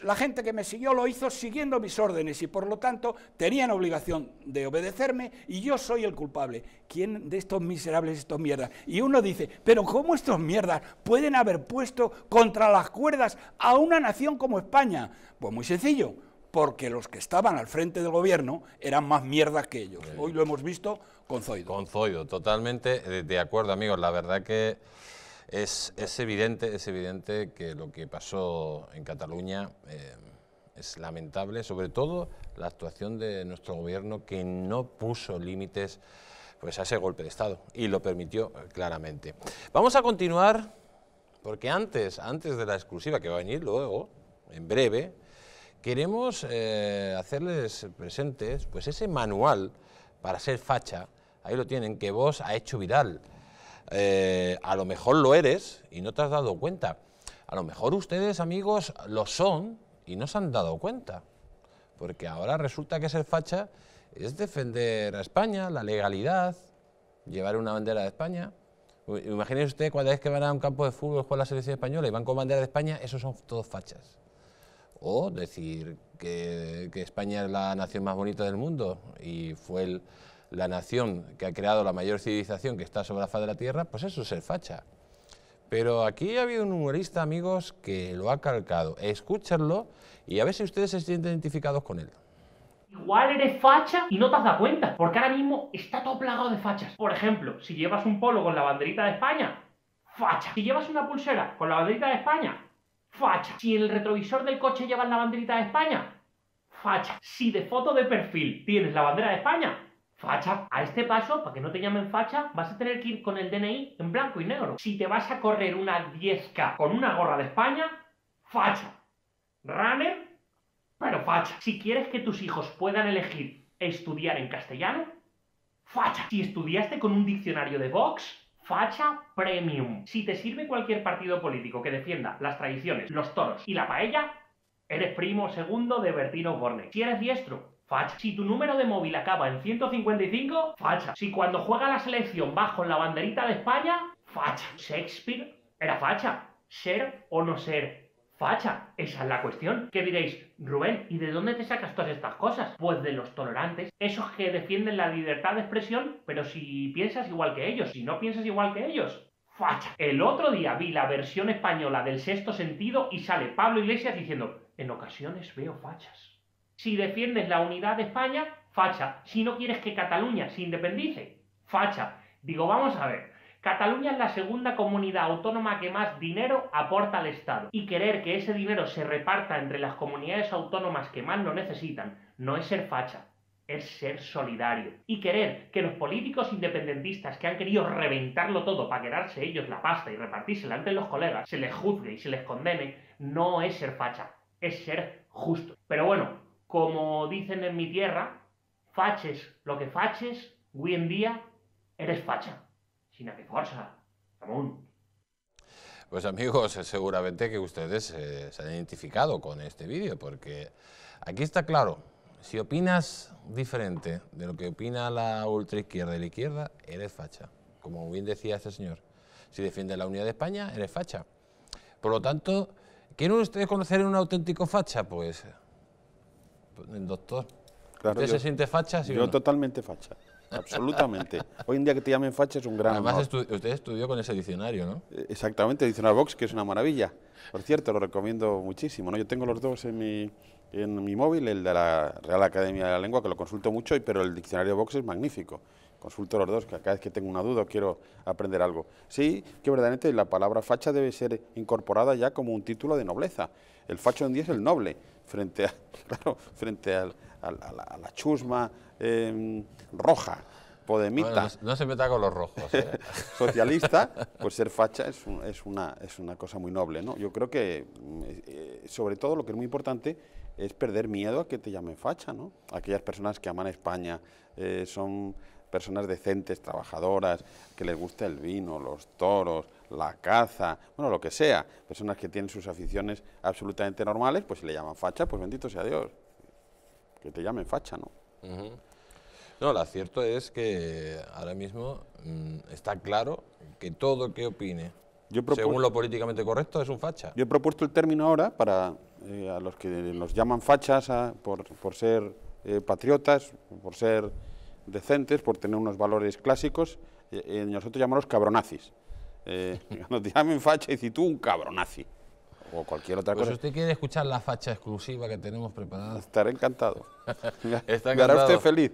la gente que me siguió lo hizo siguiendo mis órdenes y por lo tanto tenían obligación de obedecerme y yo soy el culpable. ¿Quién de estos miserables, estos mierdas? Y uno dice, pero ¿cómo estos mierdas pueden haber puesto contra las cuerdas a una nación como España? Pues muy sencillo, porque los que estaban al frente del gobierno eran más mierdas que ellos. Hoy lo hemos visto con Zoido. Con Zoido, totalmente eh, de acuerdo amigos. La verdad que... Es, evidente, es evidente que lo que pasó en Cataluña eh, es lamentable, sobre todo la actuación de nuestro gobierno que no puso límites pues, a ese golpe de Estado y lo permitió claramente. Vamos a continuar, porque antes, antes de la exclusiva que va a venir luego, en breve, queremos eh, hacerles presentes pues, ese manual para ser facha, ahí lo tienen, que vos ha hecho viral eh, a lo mejor lo eres y no te has dado cuenta. A lo mejor ustedes, amigos, lo son y no se han dado cuenta. Porque ahora resulta que ser facha es defender a España, la legalidad, llevar una bandera de España. Imagínese usted cuando es que van a un campo de fútbol, con la selección española y van con bandera de España, eso son todos fachas. O decir que España es la nación más bonita del mundo y fue el, la nación que ha creado la mayor civilización que está sobre la faz de la Tierra, pues eso es el facha. Pero aquí ha habido un humorista, amigos, que lo ha calcado. Escúchenlo y a ver si ustedes se sienten identificados con él. Igual eres facha y no te has dado cuenta, porque ahora mismo está todo plagado de fachas. Por ejemplo, si llevas un polo con la banderita de España, facha. Si llevas una pulsera con la banderita de España, facha. Si en el retrovisor del coche llevas la banderita de España, facha. Si de foto de perfil tienes la bandera de España, Facha. A este paso, para que no te llamen facha, vas a tener que ir con el DNI en blanco y negro. Si te vas a correr una 10K con una gorra de España, facha. Runner, pero facha. Si quieres que tus hijos puedan elegir estudiar en castellano, facha. Si estudiaste con un diccionario de Vox, facha premium. Si te sirve cualquier partido político que defienda las tradiciones, los toros y la paella, eres primo segundo de Bertino Borne. Si eres diestro, facha. Si tu número de móvil acaba en 155, facha. Si cuando juega la selección bajo la banderita de España, facha. Shakespeare era facha. Ser o no ser. Facha, esa es la cuestión. ¿Qué diréis, Rubén? ¿Y de dónde te sacas todas estas cosas? Pues de los tolerantes, esos que defienden la libertad de expresión, pero si piensas igual que ellos, si no piensas igual que ellos, facha. El otro día vi la versión española del sexto sentido y sale Pablo Iglesias diciendo, en ocasiones veo fachas. Si defiendes la unidad de España, facha. Si no quieres que Cataluña se independice, facha. Digo, vamos a ver. Cataluña es la segunda comunidad autónoma que más dinero aporta al Estado. Y querer que ese dinero se reparta entre las comunidades autónomas que más lo necesitan no es ser facha, es ser solidario. Y querer que los políticos independentistas que han querido reventarlo todo para quedarse ellos la pasta y repartírsela ante los colegas, se les juzgue y se les condene, no es ser facha, es ser justo. Pero bueno, como dicen en mi tierra, faches lo que faches, hoy en día eres facha. Sina que fuerza! Ramón. Pues amigos, seguramente que ustedes eh, se han identificado con este vídeo, porque aquí está claro, si opinas diferente de lo que opina la ultraizquierda y la izquierda, eres facha. Como bien decía este señor, si defiende la unidad de España, eres facha. Por lo tanto, ¿quieren ustedes conocer un auténtico facha? Pues el doctor. ¿Usted se siente facha? yo totalmente facha, absolutamente. Hoy en día que te llamen facha es un gran Además, honor. usted estudió con ese diccionario, ¿no? Eh, exactamente, el diccionario Vox, que es una maravilla. Por cierto, lo recomiendo muchísimo, ¿no? Yo tengo los dos en mi, en mi móvil, el de la Real Academia de la Lengua, que lo consulto mucho, pero el diccionario Vox es magnífico. Consulto los dos, que cada vez que tengo una duda quiero aprender algo. Sí, que verdaderamente la palabra facha debe ser incorporada ya como un título de nobleza. El facho en día es el noble frente a, frente al, a, la, chusma em, roja, podemita. no, se meta con los rojos. Eh. socialista, pues ser facha es, una, es una cosa muy noble. ¿no? Yo creo que, mm, eh, eh, sobre todo, lo que es muy importante es perder miedo a que te llamen facha. ¿no? Aquellas personas que aman a España son personas decentes, trabajadoras, que les gusta el vino, los toros, la caza, bueno, lo que sea, personas que tienen sus aficiones absolutamente normales, pues si le llaman facha, pues bendito sea Dios, que te llamen facha, ¿no? No, lo cierto es que ahora mismo mm, está claro que todo que opine, según lo políticamente correcto, es un facha. Yo he propuesto el término ahora para eh, a los que nos llaman fachas por, ser eh, patriotas, por ser decentes, por tener unos valores clásicos, eh, nosotros llamamos cabronazis. Eh, no te llamen facha y si tú un cabronazi. O cualquier otra pues cosa. Si usted quiere escuchar la facha exclusiva que tenemos preparada. Estaré encantado. Está usted feliz.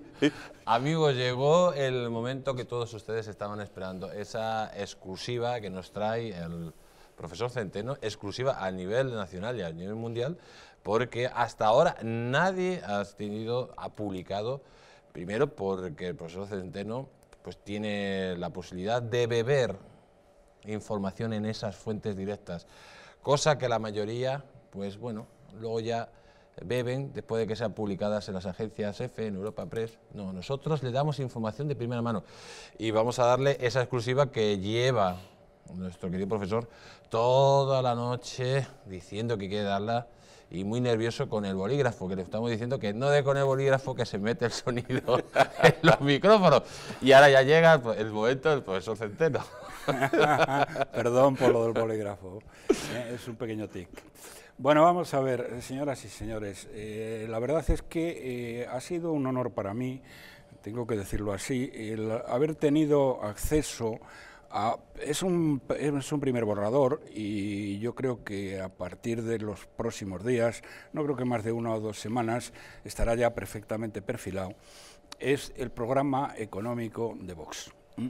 Amigos, llegó el momento que todos ustedes estaban esperando. Esa exclusiva que nos trae el profesor Centeno, exclusiva a nivel nacional y a nivel mundial, porque hasta ahora nadie ha tenido, ha publicado, primero porque el profesor Centeno pues tiene la posibilidad de beber información en esas fuentes directas, cosa que la mayoría, pues bueno, luego ya beben después de que sean publicadas en las agencias EFE, en Europa Press. No, nosotros le damos información de primera mano y vamos a darle esa exclusiva que lleva nuestro querido profesor toda la noche diciendo que quiere darla y muy nervioso con el bolígrafo, que le estamos diciendo que no dé con el bolígrafo que se mete el sonido en los micrófonos. Y ahora ya llega el momento del profesor Centeno. Perdón por lo del bolígrafo. ¿eh? es un pequeño tic. Bueno, vamos a ver, señoras y señores. Eh, la verdad es que eh, ha sido un honor para mí, tengo que decirlo así, el haber tenido acceso a... Es un, es un primer borrador y yo creo que a partir de los próximos días, no creo que más de una o dos semanas, estará ya perfectamente perfilado. Es el programa económico de Vox. ¿Mm?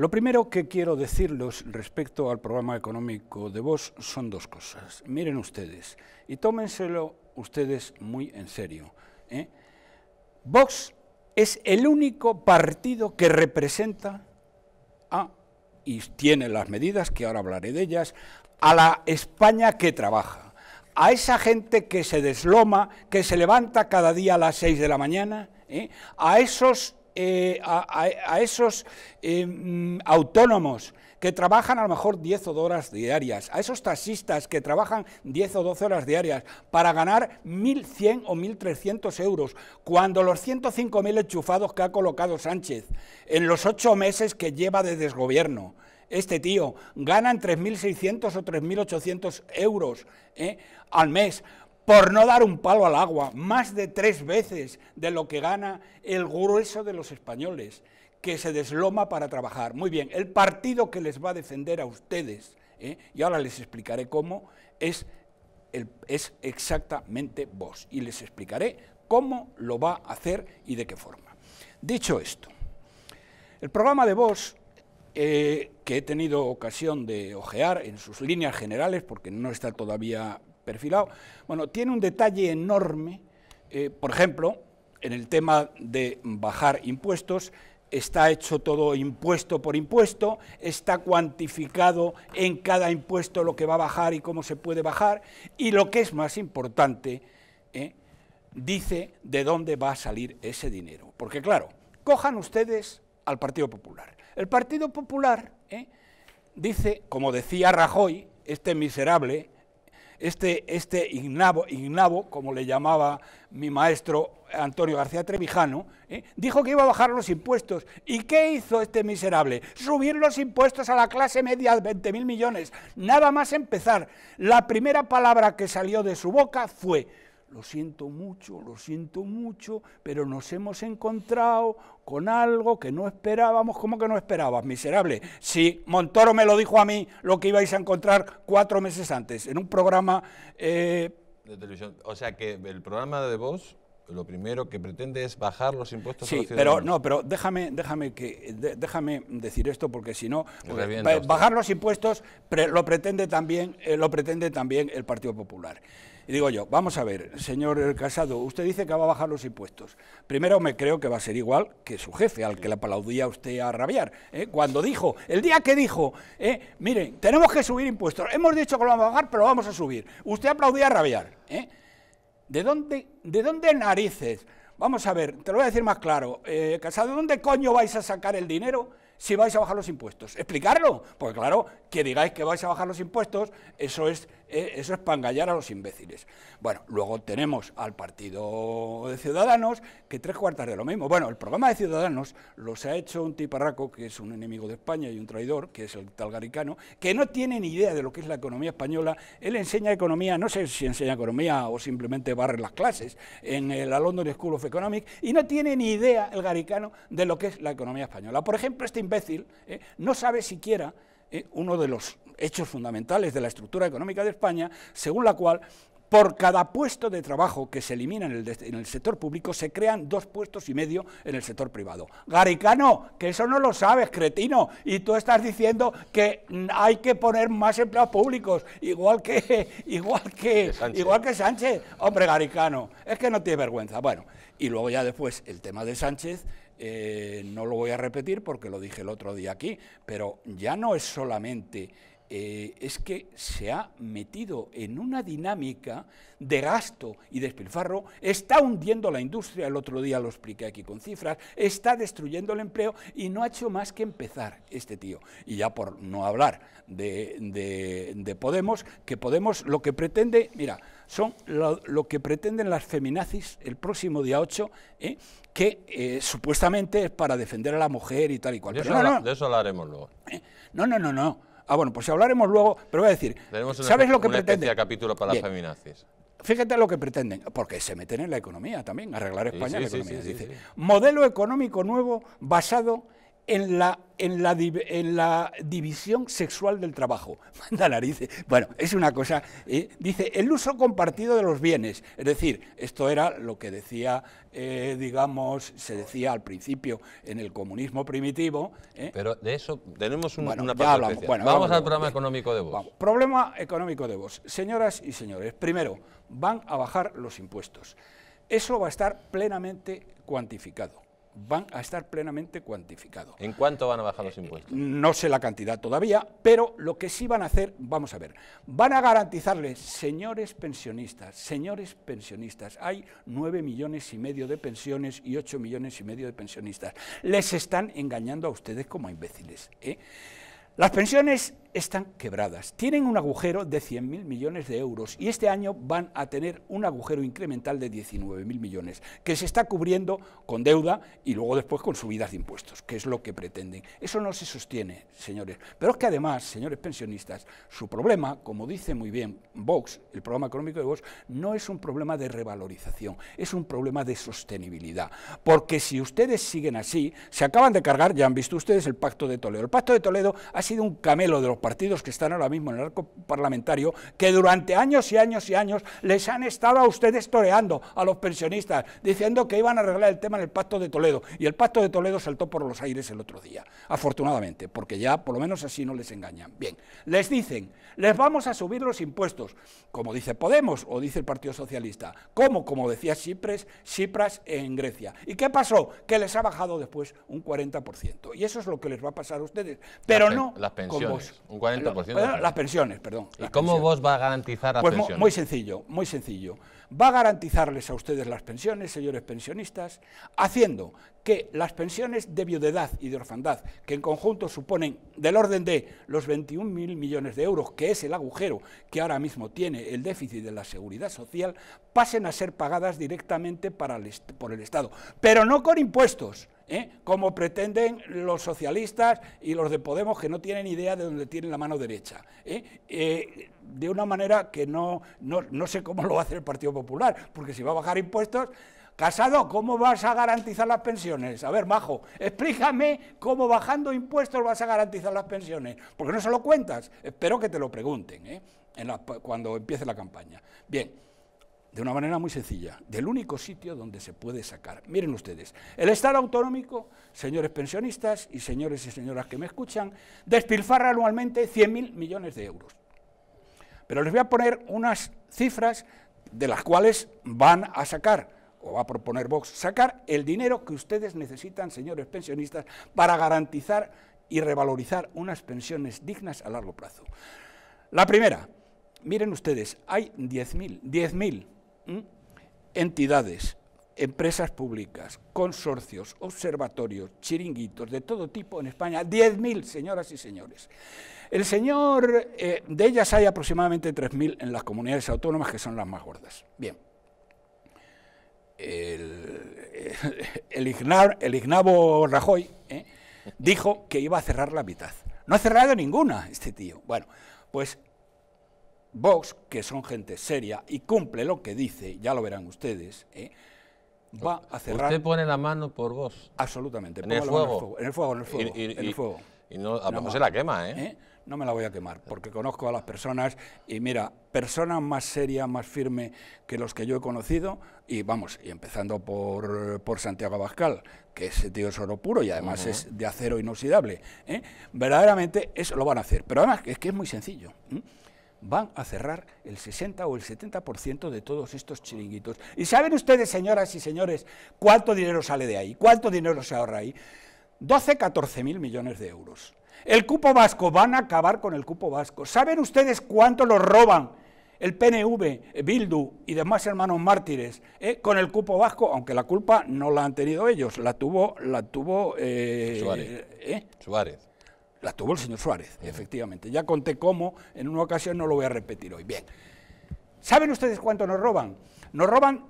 Lo primero que quiero decirles respecto al programa económico de Vox son dos cosas. Miren ustedes y tómenselo ustedes muy en serio. ¿eh? Vox es el único partido que representa a, y tiene las medidas, que ahora hablaré de ellas, a la España que trabaja, a esa gente que se desloma, que se levanta cada día a las 6 de la mañana, ¿eh? a esos eh, a, esos eh, mm, autónomos que trabajan a lo mejor 10 o 12 horas diarias, a esos taxistas que trabajan 10 o 12 horas diarias para ganar 1.100 o 1.300 euros, cuando los 105.000 enchufados que ha colocado Sánchez en los ocho meses que lleva de desgobierno, este tío, ganan 3.600 o 3.800 euros eh, al mes por no dar un palo al agua, más de tres veces de lo que gana el grueso de los españoles, que se desloma para trabajar. Muy bien, el partido que les va a defender a ustedes, ¿eh? y ahora les explicaré cómo, es, es exactamente vos, y les explicaré cómo lo va a hacer y de qué forma. Dicho esto, el programa de vos eh, que he tenido ocasión de ojear en sus líneas generales, porque no está todavía perfilado. Bueno, tiene un detalle enorme, eh, por ejemplo, en el tema de bajar impuestos, está hecho todo impuesto por impuesto, está cuantificado en cada impuesto lo que va a bajar y cómo se puede bajar, y lo que es más importante, eh, dice de dónde va a salir ese dinero. Porque claro, cojan ustedes al Partido Popular. El Partido Popular eh, dice, como decía Rajoy, este miserable, este, este Ignavo, Ignavo, como le llamaba mi maestro Antonio García Trevijano, ¿eh? dijo que iba a bajar los impuestos. ¿Y qué hizo este miserable? Subir los impuestos a la clase media de 20.000 mil millones. Nada más empezar. La primera palabra que salió de su boca fue lo siento mucho, lo siento mucho, pero nos hemos encontrado con algo que no esperábamos. ¿Cómo que no esperabas, miserable? Sí, Montoro me lo dijo a mí, lo que ibais a encontrar cuatro meses antes, en un programa... Eh, de televisión. O sea que el programa de voz lo primero que pretende es bajar los impuestos sí, pero no, pero déjame, déjame que déjame decir esto porque si no pues, bajar los impuestos lo pretende también eh, lo pretende también el Partido Popular. Y digo yo, vamos a ver, señor Casado, usted dice que va a bajar los impuestos. Primero me creo que va a ser igual que su jefe, al que le aplaudía usted a rabiar. ¿eh? Cuando dijo, el día que dijo, ¿eh? miren, tenemos que subir impuestos. Hemos dicho que lo vamos a bajar, pero lo vamos a subir. Usted aplaudía a rabiar. ¿eh? ¿De, dónde, ¿De dónde narices? Vamos a ver, te lo voy a decir más claro. Casado, ¿de dónde coño vais a sacar el dinero? si vais a bajar los impuestos. Explicarlo, porque claro, que digáis que vais a bajar los impuestos, eso es eh, eso es pangallar a los imbéciles. Bueno, luego tenemos al Partido de Ciudadanos, que tres cuartas de lo mismo. Bueno, el programa de Ciudadanos los ha hecho un tiparraco, que es un enemigo de España y un traidor, que es el tal Garicano, que no tiene ni idea de lo que es la economía española. Él enseña economía, no sé si enseña economía o simplemente barre las clases, en la London School of Economics, y no tiene ni idea el garicano de lo que es la economía española. Por ejemplo, este imbécil eh, no sabe siquiera eh, uno de los hechos fundamentales de la estructura económica de España, según la cual por cada puesto de trabajo que se elimina en el, sector público, se crean dos puestos y medio en el sector privado. Garicano, que eso no lo sabes, cretino, y tú estás diciendo que mm, hay que poner más empleados públicos, igual que, igual igual que Sánchez. Hombre, Garicano, es que no tiene vergüenza. Bueno, y luego ya después el tema de Sánchez, eh, no lo voy a repetir porque lo dije el otro día aquí, pero ya no es solamente, eh, es que se ha metido en una dinámica de gasto y despilfarro, está hundiendo la industria, el otro día lo expliqué aquí con cifras, está destruyendo el empleo y no ha hecho más que empezar este tío. Y ya por no hablar de, de, de Podemos, que Podemos lo que pretende, mira, son lo, que pretenden las feminazis el próximo día 8, ¿eh? que eh, supuestamente es para defender a la mujer y tal y cual. De, eso, hablaremos luego. ¿Eh? No, no, no, no. Ah, bueno, pues hablaremos luego, pero voy a decir, ¿sabes lo que pretende pretenden? capítulo para las feminazis. Fíjate lo que pretenden, porque se meten en la economía también, arreglar España la economía. modelo económico nuevo basado en la, en la, división sexual del trabajo. Manda narices. Bueno, es una cosa. ¿eh? dice, el uso compartido de los bienes. Es decir, esto era lo que decía, eh, digamos, se decía al principio en el comunismo primitivo. ¿eh? Pero de eso tenemos una parte vamos, al problema económico de vos. Problema económico de vos. Señoras y señores, primero, van a bajar los impuestos. Eso va a estar plenamente cuantificado van a estar plenamente cuantificados. ¿En cuánto van a bajar los impuestos? Eh, no sé la cantidad todavía, pero lo que sí van a hacer, vamos a ver, van a garantizarles, señores pensionistas, señores pensionistas, hay 9 millones y medio de pensiones y 8 millones y medio de pensionistas, les están engañando a ustedes como imbéciles. ¿eh? Las pensiones están quebradas. Tienen un agujero de 100.000 millones de euros y este año van a tener un agujero incremental de 19.000 millones, que se está cubriendo con deuda y luego después con subidas de impuestos, que es lo que pretenden. Eso no se sostiene, señores. Pero es que además, señores pensionistas, su problema, como dice muy bien Vox, el programa económico de Vox, no es un problema de revalorización, es un problema de sostenibilidad. Porque si ustedes siguen así, se acaban de cargar, ya han visto ustedes, el Pacto de Toledo. El Pacto de Toledo ha sido un camelo de los partidos que están ahora mismo en el arco parlamentario, que durante años y años y años les han estado a ustedes toreando a los pensionistas, diciendo que iban a arreglar el tema en el Pacto de Toledo. Y el Pacto de Toledo saltó por los aires el otro día, afortunadamente, porque ya por lo menos así no les engañan. Bien, les dicen, les vamos a subir los impuestos, como dice Podemos o dice el Partido Socialista. como Como decía Cipres, Cipras en Grecia. ¿Y qué pasó? Que les ha bajado después un 40%. Y eso es lo que les va a pasar a ustedes. Pero no las pensiones. Un 40%. las pensiones, perdón. ¿Y cómo vos va a garantizar las pues Muy sencillo, muy sencillo. Va a garantizarles a ustedes las pensiones, señores pensionistas, haciendo que las pensiones de viudedad y de orfandad, que en conjunto suponen del orden de los 21.000 millones de euros, que es el agujero que ahora mismo tiene el déficit de la seguridad social, pasen a ser pagadas directamente para por el Estado, pero no con impuestos ¿eh? como pretenden los socialistas y los de Podemos que no tienen idea de dónde tienen la mano derecha. ¿eh? Eh, de una manera que no, sé cómo lo hace el Partido Popular, porque si va a bajar impuestos... Casado, ¿cómo vas a garantizar las pensiones? A ver, Majo, explícame cómo bajando impuestos vas a garantizar las pensiones. Porque no se lo cuentas. Espero que te lo pregunten cuando empiece la campaña. Bien de una manera muy sencilla, del único sitio donde se puede sacar. Miren ustedes, el Estado autonómico, señores pensionistas y señores y señoras que me escuchan, despilfarra anualmente 100.000 millones de euros. Pero les voy a poner unas cifras de las cuales van a sacar, o va a proponer Vox, sacar el dinero que ustedes necesitan, señores pensionistas, para garantizar y revalorizar unas pensiones dignas a largo plazo. La primera, miren ustedes, hay 10.000, 10.000 entidades, empresas públicas, consorcios, observatorios, chiringuitos de todo tipo en España, 10.000, señoras y señores. El señor, eh, de ellas hay aproximadamente 3.000 en las comunidades autónomas que son las más gordas. Bien. El, el Ignabo Rajoy eh, dijo que iba a cerrar la mitad. No ha cerrado ninguna este tío. Bueno, pues Vox, que son gente seria y cumple lo que dice, ya lo verán ustedes, ¿eh? va a cerrar... Usted pone la mano por vos Absolutamente. En el fuego. En el fuego, en el fuego, y, en fuego. Y, no, a ah, pues se la quema, ¿eh? ¿eh? No me la voy a quemar, porque conozco a las personas y mira, persona más seria, más firme que los que yo he conocido y vamos, y empezando por, Santiago Abascal, que ese tío es oro puro y además es de acero inoxidable, ¿eh? verdaderamente eso lo van a hacer. Pero además es que es muy sencillo van a cerrar el 60 o el 70% de todos estos chiringuitos. ¿Y saben ustedes, señoras y señores, cuánto dinero sale de ahí? ¿Cuánto dinero se ahorra ahí? 12, 14 mil millones de euros. El cupo vasco, van a acabar con el cupo vasco. ¿Saben ustedes cuánto lo roban el PNV, Bildu y demás hermanos mártires eh, con el cupo vasco, aunque la culpa no la han tenido ellos, la tuvo, la tuvo eh, Suárez. Eh, Suárez. La tuvo el señor Suárez, efectivamente. Ya conté cómo en una ocasión, no lo voy a repetir hoy. Bien. ¿Saben ustedes cuánto nos roban? Nos roban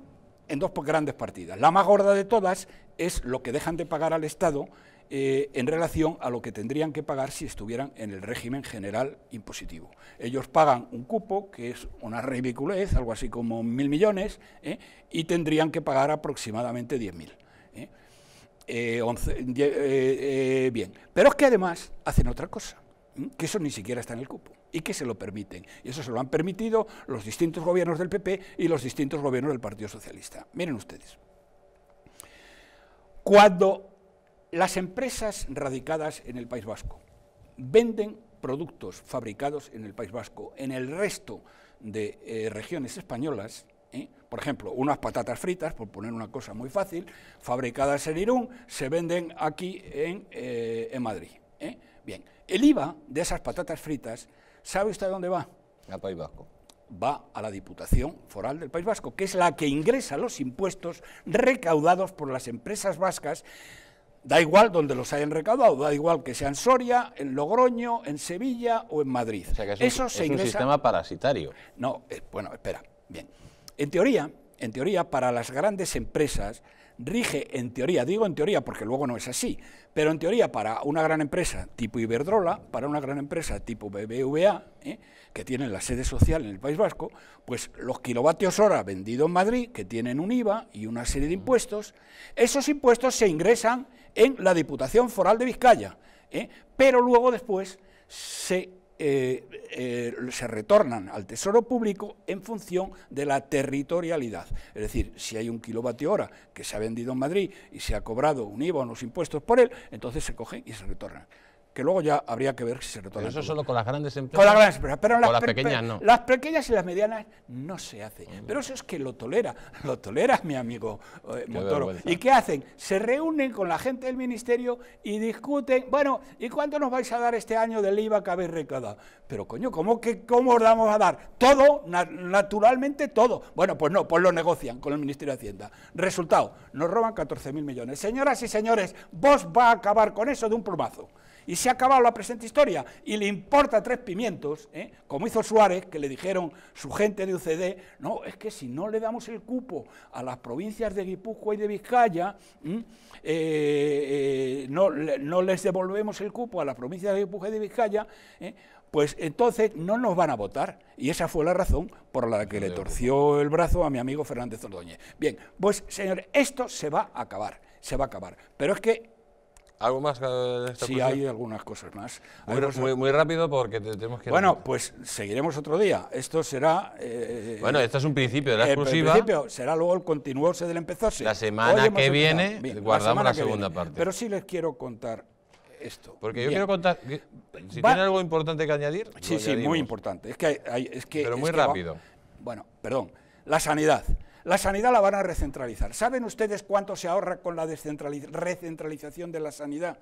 en dos grandes partidas. La más gorda de todas es lo que dejan de pagar al Estado eh, en relación a lo que tendrían que pagar si estuvieran en el régimen general impositivo. Ellos pagan un cupo, que es una ridiculez, algo así como mil millones, eh, y tendrían que pagar aproximadamente diez mil. Eh, eh, eh, bien. Pero es que además hacen otra cosa, que eso ni siquiera está en el cupo y que se lo permiten. Y eso se lo han permitido los distintos gobiernos del PP y los distintos gobiernos del Partido Socialista. Miren ustedes. Cuando las empresas radicadas en el País Vasco venden productos fabricados en el País Vasco en el resto de regiones españolas, ¿eh? Por ejemplo, unas patatas fritas, por poner una cosa muy fácil, fabricadas en Irún, se venden aquí en, eh, Madrid. ¿eh? Bien, el IVA de esas patatas fritas, ¿sabe usted dónde va? Al País Vasco. Va a la Diputación Foral del País Vasco, que es la que ingresa los impuestos recaudados por las empresas vascas. Da igual donde los hayan recaudado, da igual que sean Soria, en Logroño, en Sevilla o en Madrid. O sea que es un, Eso sistema parasitario. No, bueno, espera, bien. En teoría, en teoría, para las grandes empresas rige, en teoría, digo en teoría porque luego no es así, pero en teoría para una gran empresa tipo Iberdrola, para una gran empresa tipo BBVA, ¿eh? que tiene la sede social en el País Vasco, pues los kilovatios hora vendidos en Madrid, que tienen un IVA y una serie de impuestos, esos impuestos se ingresan en la Diputación Foral de Vizcaya, ¿eh? pero luego después se eh, eh, se retornan al Tesoro Público en función de la territorialidad. Es decir, si hay un kilovatio hora que se ha vendido en Madrid y se ha cobrado un IVA, o unos impuestos por él, entonces se cogen y se retornan que luego ya habría que ver si se Eso solo con las grandes empresas. Con las grandes empresas, pero las, pequeñas no. Las pequeñas y las medianas no se hacen. Pero eso es que lo tolera, lo toleras mi amigo eh, motoro ¿Y qué hacen? Se reúnen con la gente del ministerio y discuten, bueno, ¿y cuánto nos vais a dar este año del IVA que habéis recaudado? Pero coño, ¿cómo, que, cómo os vamos a dar? Todo, naturalmente todo. Bueno, pues no, pues lo negocian con el Ministerio de Hacienda. Resultado, nos roban 14.000 millones. Señoras y señores, vos va a acabar con eso de un plumazo y se ha acabado la presente historia y le importa tres pimientos, ¿eh? como hizo Suárez, que le dijeron su gente de UCD, no, es que si no le damos el cupo a las provincias de Guipúzcoa y de Vizcaya, eh, eh, no, les devolvemos el cupo a las provincias de Guipúzcoa y de Vizcaya, pues entonces no nos van a votar. Y esa fue la razón por la que le pues torció el brazo a mi amigo Fernández Ordóñez. Bien, pues señor, esto se va a acabar, se va a acabar. Pero es que ¿Algo más? Eh, de esta sí, hay algunas cosas más. Muy, Muy, rápido porque tenemos que... Bueno, pues seguiremos otro día. Esto será... Eh, bueno, esto es un principio de la eh, exclusiva. El principio será luego el continuarse del empezarse. La semana que viene guardamos la, segunda parte. Pero sí les quiero contar esto. Porque yo quiero contar... si tiene algo importante que añadir... Sí, sí, muy importante. Es que, es que Pero muy rápido. bueno, perdón. La sanidad. La sanidad la van a recentralizar. ¿Saben ustedes cuánto se ahorra con la recentralización de la sanidad?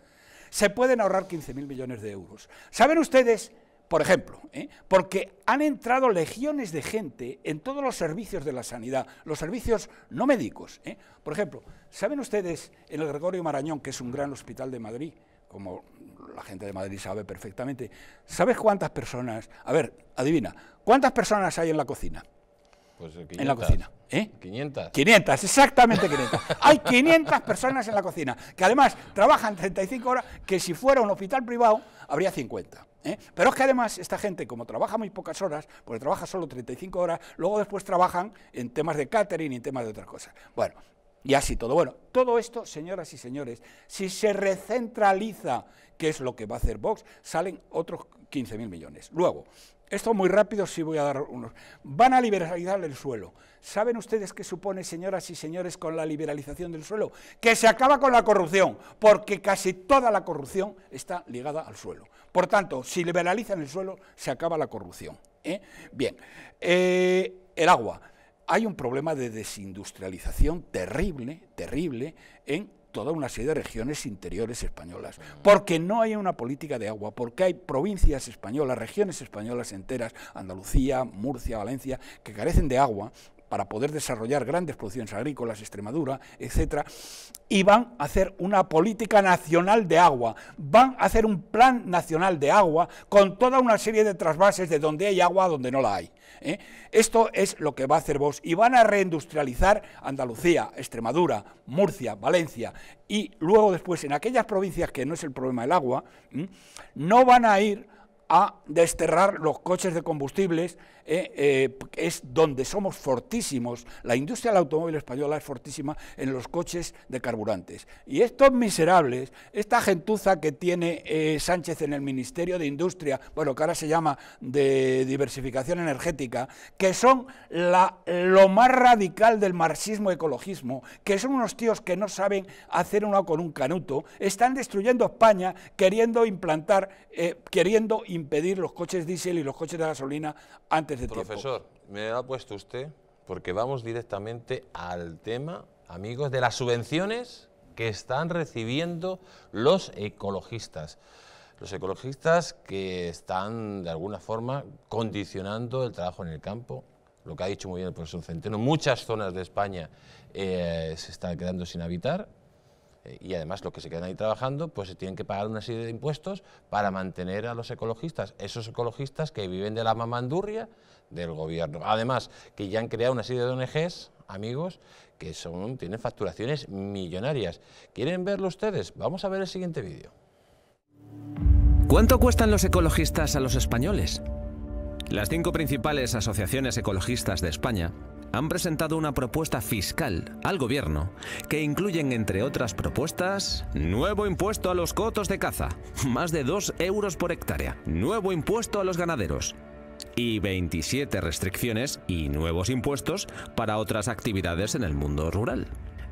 Se pueden ahorrar 15.000 millones de euros. ¿Saben ustedes, por ejemplo, eh, porque han entrado legiones de gente en todos los servicios de la sanidad, los servicios no médicos? Eh? Por ejemplo, ¿saben ustedes en el Gregorio Marañón, que es un gran hospital de Madrid, como la gente de Madrid sabe perfectamente, ¿sabes cuántas personas? A ver, adivina, ¿cuántas personas hay en la cocina? Pues, eh, en la cocina. 500. ¿eh? 500, exactamente 500. Hay 500 personas en la cocina, que además trabajan 35 horas, que si fuera un hospital privado habría 50. ¿eh? Pero es que además esta gente, como trabaja muy pocas horas, porque trabaja solo 35 horas, luego después trabajan en temas de catering y en temas de otras cosas. Bueno, y así todo. Bueno, todo esto, señoras y señores, si se recentraliza, que es lo que va a hacer Vox, salen otros 15.000 millones. Luego, esto muy rápido, si voy a dar unos. Van a liberalizar el suelo. ¿Saben ustedes qué supone, señoras y señores, con la liberalización del suelo? Que se acaba con la corrupción, porque casi toda la corrupción está ligada al suelo. Por tanto, si liberalizan el suelo, se acaba la corrupción. ¿eh? Bien, eh, el agua. Hay un problema de desindustrialización terrible, terrible en toda una serie de regiones interiores españolas, porque no hay una política de agua, porque hay provincias españolas, regiones españolas enteras, Andalucía, Murcia, Valencia, que carecen de agua para poder desarrollar grandes producciones agrícolas, Extremadura, etcétera, y van a hacer una política nacional de agua, van a hacer un plan nacional de agua con toda una serie de trasvases de donde hay agua a donde no la hay. ¿eh? Esto es lo que va a hacer vos y van a reindustrializar Andalucía, Extremadura, Murcia, Valencia y luego después en aquellas provincias que no es el problema del agua, no van a ir a desterrar los coches de combustibles, eh, eh, es donde somos fortísimos. La industria del automóvil española es fortísima en los coches de carburantes. Y estos miserables, esta gentuza que tiene eh, Sánchez en el Ministerio de Industria, bueno, que ahora se llama de diversificación energética, que son lo más radical del marxismo-ecologismo, que son unos tíos que no saben hacer uno con un canuto, están destruyendo España queriendo implantar, queriendo implantar impedir los coches diésel y los coches de gasolina antes de Profesor, me ha puesto usted, porque vamos directamente al tema, amigos, de las subvenciones que están recibiendo los ecologistas. Los ecologistas que están, de alguna forma, condicionando el trabajo en el campo, lo que ha dicho muy bien el profesor Centeno, muchas zonas de España eh, se están quedando sin habitar, eh, y además los que se quedan ahí trabajando, pues se tienen que pagar una serie de impuestos para mantener a los ecologistas, esos ecologistas que viven de la mamandurria del gobierno. Además, que ya han creado una serie de ONGs, amigos, que son, tienen facturaciones millonarias. ¿Quieren verlo ustedes? Vamos a ver el siguiente vídeo. ¿Cuánto cuestan los ecologistas a los españoles? Las cinco principales asociaciones ecologistas de España han presentado una propuesta fiscal al gobierno que incluyen, entre otras propuestas, nuevo impuesto a los cotos de caza, más de 2 euros por hectárea, nuevo impuesto a los ganaderos y 27 restricciones y nuevos impuestos para otras actividades en el mundo rural.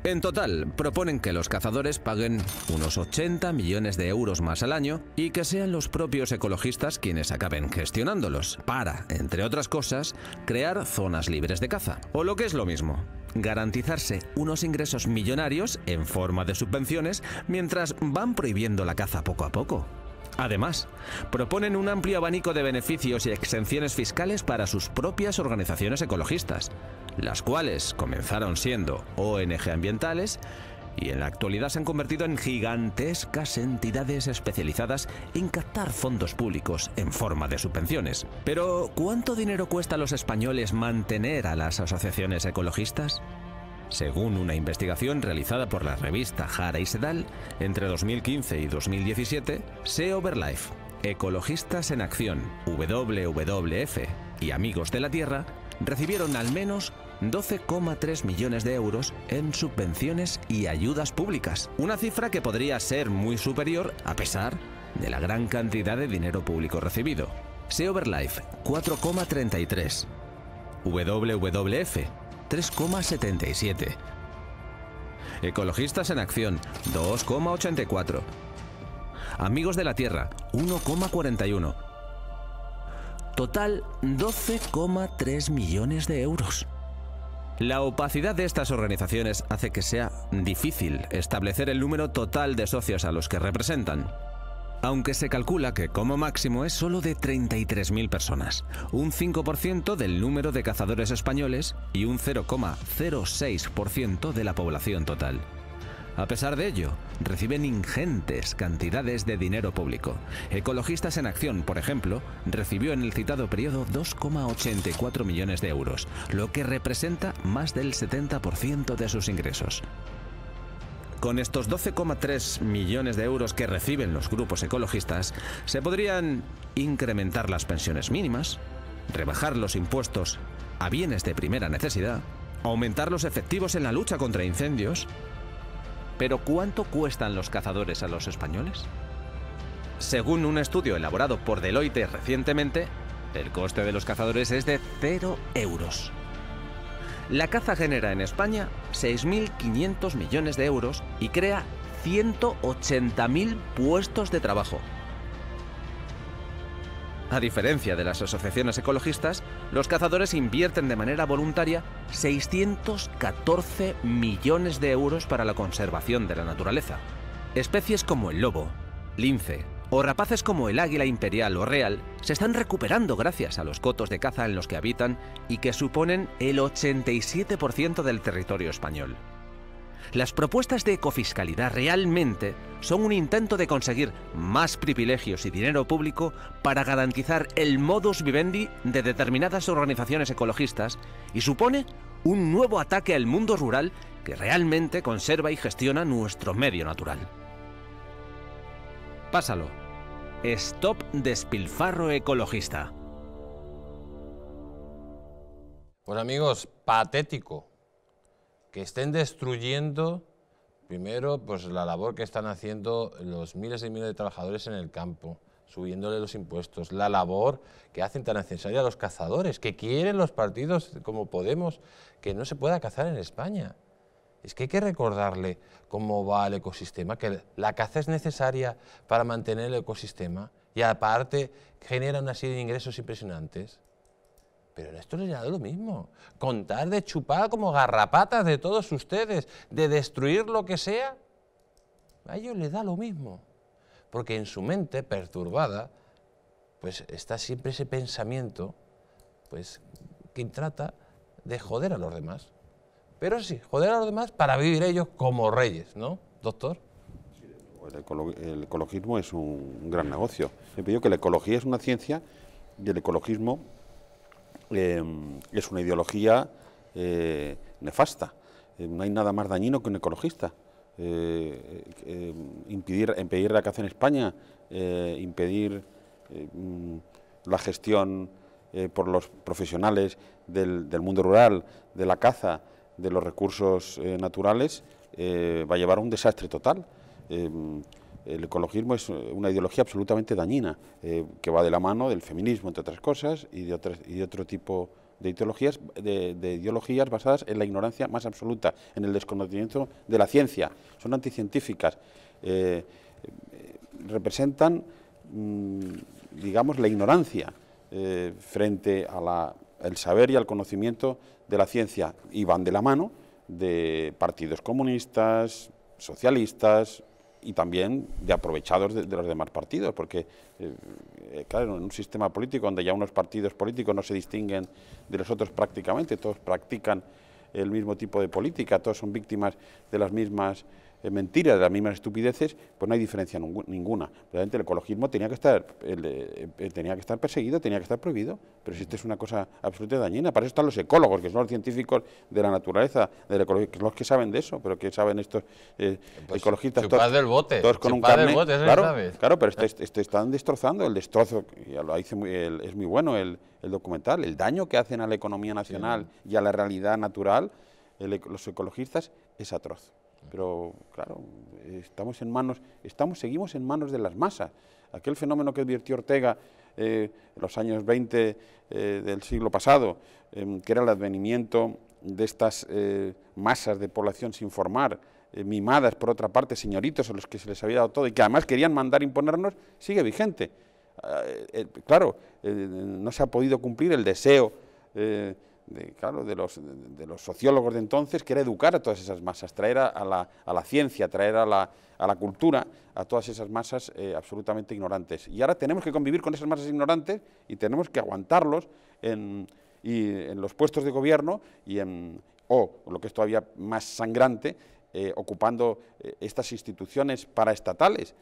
En total, proponen que los cazadores paguen unos 80 millones de euros más al año y que sean los propios ecologistas quienes acaben gestionándolos para, entre otras cosas, crear zonas libres de caza. O lo que es lo mismo, garantizarse unos ingresos millonarios en forma de subvenciones mientras van prohibiendo la caza poco a poco. Además, proponen un amplio abanico de beneficios y exenciones fiscales para sus propias organizaciones ecologistas las cuales comenzaron siendo ONG ambientales y en la actualidad se han convertido en gigantescas entidades especializadas en captar fondos públicos en forma de subvenciones. Pero, ¿cuánto dinero cuesta a los españoles mantener a las asociaciones ecologistas? Según una investigación realizada por la revista Jara y Sedal, entre 2015 y 2017, Se Overlife, Ecologistas en Acción, WWF y Amigos de la Tierra recibieron al menos 12,3 millones de euros en subvenciones y ayudas públicas, una cifra que podría ser muy superior a pesar de la gran cantidad de dinero público recibido. Seoverlife 4,33, WWF 3,77, Ecologistas en Acción 2,84, Amigos de la Tierra 1,41. Total 12,3 millones de euros. La opacidad de estas organizaciones hace que sea difícil establecer el número total de socios a los que representan, aunque se calcula que como máximo es solo de 33.000 personas, un 5% del número de cazadores españoles y un 0,06% de la población total. A pesar de ello, reciben ingentes cantidades de dinero público. Ecologistas en Acción, por ejemplo, recibió en el citado periodo 2,84 millones de euros, lo que representa más del 70% de sus ingresos. Con estos 12,3 millones de euros que reciben los grupos ecologistas, se podrían incrementar las pensiones mínimas, rebajar los impuestos a bienes de primera necesidad, aumentar los efectivos en la lucha contra incendios, pero ¿cuánto cuestan los cazadores a los españoles? Según un estudio elaborado por Deloitte recientemente, el coste de los cazadores es de 0 euros. La caza genera en España 6.500 millones de euros y crea 180.000 puestos de trabajo. A diferencia de las asociaciones ecologistas, los cazadores invierten de manera voluntaria 614 millones de euros para la conservación de la naturaleza. Especies como el lobo, lince o rapaces como el águila imperial o real se están recuperando gracias a los cotos de caza en los que habitan y que suponen el 87% del territorio español. Las propuestas de ecofiscalidad realmente son un intento de conseguir más privilegios y dinero público para garantizar el modus vivendi de determinadas organizaciones ecologistas y supone un nuevo ataque al mundo rural que realmente conserva y gestiona nuestro medio natural. Pásalo. Stop despilfarro ecologista. Bueno amigos, patético, que estén destruyendo, primero, pues la labor que están haciendo los miles y miles de trabajadores en el campo, subiéndole los impuestos, la labor que hacen tan necesaria los cazadores, que quieren los partidos como Podemos, que no se pueda cazar en España. Es que hay que recordarle cómo va el ecosistema, que la caza es necesaria para mantener el ecosistema y aparte genera una serie de ingresos impresionantes. Pero a esto les da lo mismo. Contar de chupar como garrapatas de todos ustedes, de destruir lo que sea, a ellos les da lo mismo. Porque en su mente perturbada, pues está siempre ese pensamiento, pues, que trata de joder a los demás. Pero sí, joder a los demás para vivir ellos como reyes, ¿no, doctor? El, ecologismo es un gran negocio. He pedido que la ecología es una ciencia y el ecologismo Em, es una ideología eh, nefasta. Eh, no hay nada más dañino que un ecologista. Eh, em, impedir, impedir la caza en España, impedir em, la gestión por los profesionales del, mundo rural, de la caza, de los recursos naturales, va a llevar a un desastre total el ecologismo es eh, una ideología absolutamente dañina, eh, que va de la mano del feminismo, entre otras cosas, y de, otro tipo de ideologías, de, ideologías basadas en la ignorancia más absoluta, en el desconocimiento de la ciencia. Son anticientíficas, eh, representan, mm, digamos, la ignorancia frente al saber y al conocimiento de la ciencia, y van de la mano de partidos comunistas, socialistas, y también de aprovechados de, los demás partidos, porque, eh, claro, en un sistema político donde ya unos partidos políticos no se distinguen de los otros prácticamente, todos practican el mismo tipo de política, todos son víctimas de las mismas mentira, de las mismas estupideces, pues no hay diferencia ninguna. Realmente el ecologismo tenía que, estar, eh, eh, tenía que estar perseguido, tenía que estar prohibido, pero si esto es una cosa absolutamente dañina, para eso están los ecólogos, que son los científicos de la naturaleza, de que son los que saben de eso, pero que saben estos eh, pues ecologistas todos, del bote, con un carne, claro, pero esto este, este están destrozando, el destrozo, lo es muy bueno el, documental, el daño que hacen a la economía nacional y a la realidad natural los ecologistas es atroz. Pero claro, estamos en manos, estamos, seguimos en manos de las masas. Aquel fenómeno que advirtió Ortega eh, en los años 20 eh, del siglo pasado, em, que era el advenimiento de estas eh, masas de población sin formar, mimadas por otra parte, señoritos a los que se les había dado todo y que además querían mandar imponernos, sigue vigente. Ah, claro, no se ha podido cumplir el deseo de, claro, de, los, de, los, sociólogos de entonces, que era educar a todas esas masas, traer a, la, a la, ciencia, traer a la, a la, cultura a todas esas masas eh, absolutamente ignorantes. Y ahora tenemos que convivir con esas masas ignorantes y tenemos que aguantarlos en, los puestos de gobierno y en, o, lo que es todavía más sangrante, eh, ocupando eh, estas instituciones paraestatales.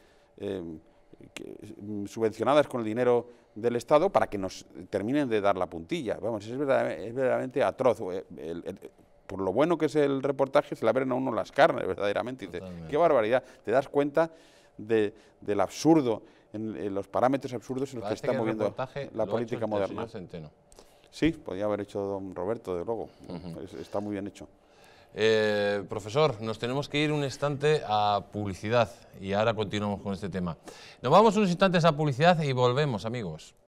Mm, subvencionadas con el dinero del Estado para que nos terminen de dar la puntilla. Vamos, es, verdaderamente, es atroz. Eh, por lo bueno que es el reportaje, se le abren a uno las carnes, verdaderamente. qué barbaridad. Te das cuenta de, del absurdo, en, los parámetros absurdos en los que está moviendo la política moderna. Sí, podría haber hecho don Roberto, de luego. está muy bien hecho. Eh, profesor, nos tenemos que ir un instante a publicidad y ahora continuamos con este tema. Nos vamos unos instantes a publicidad y volvemos, amigos.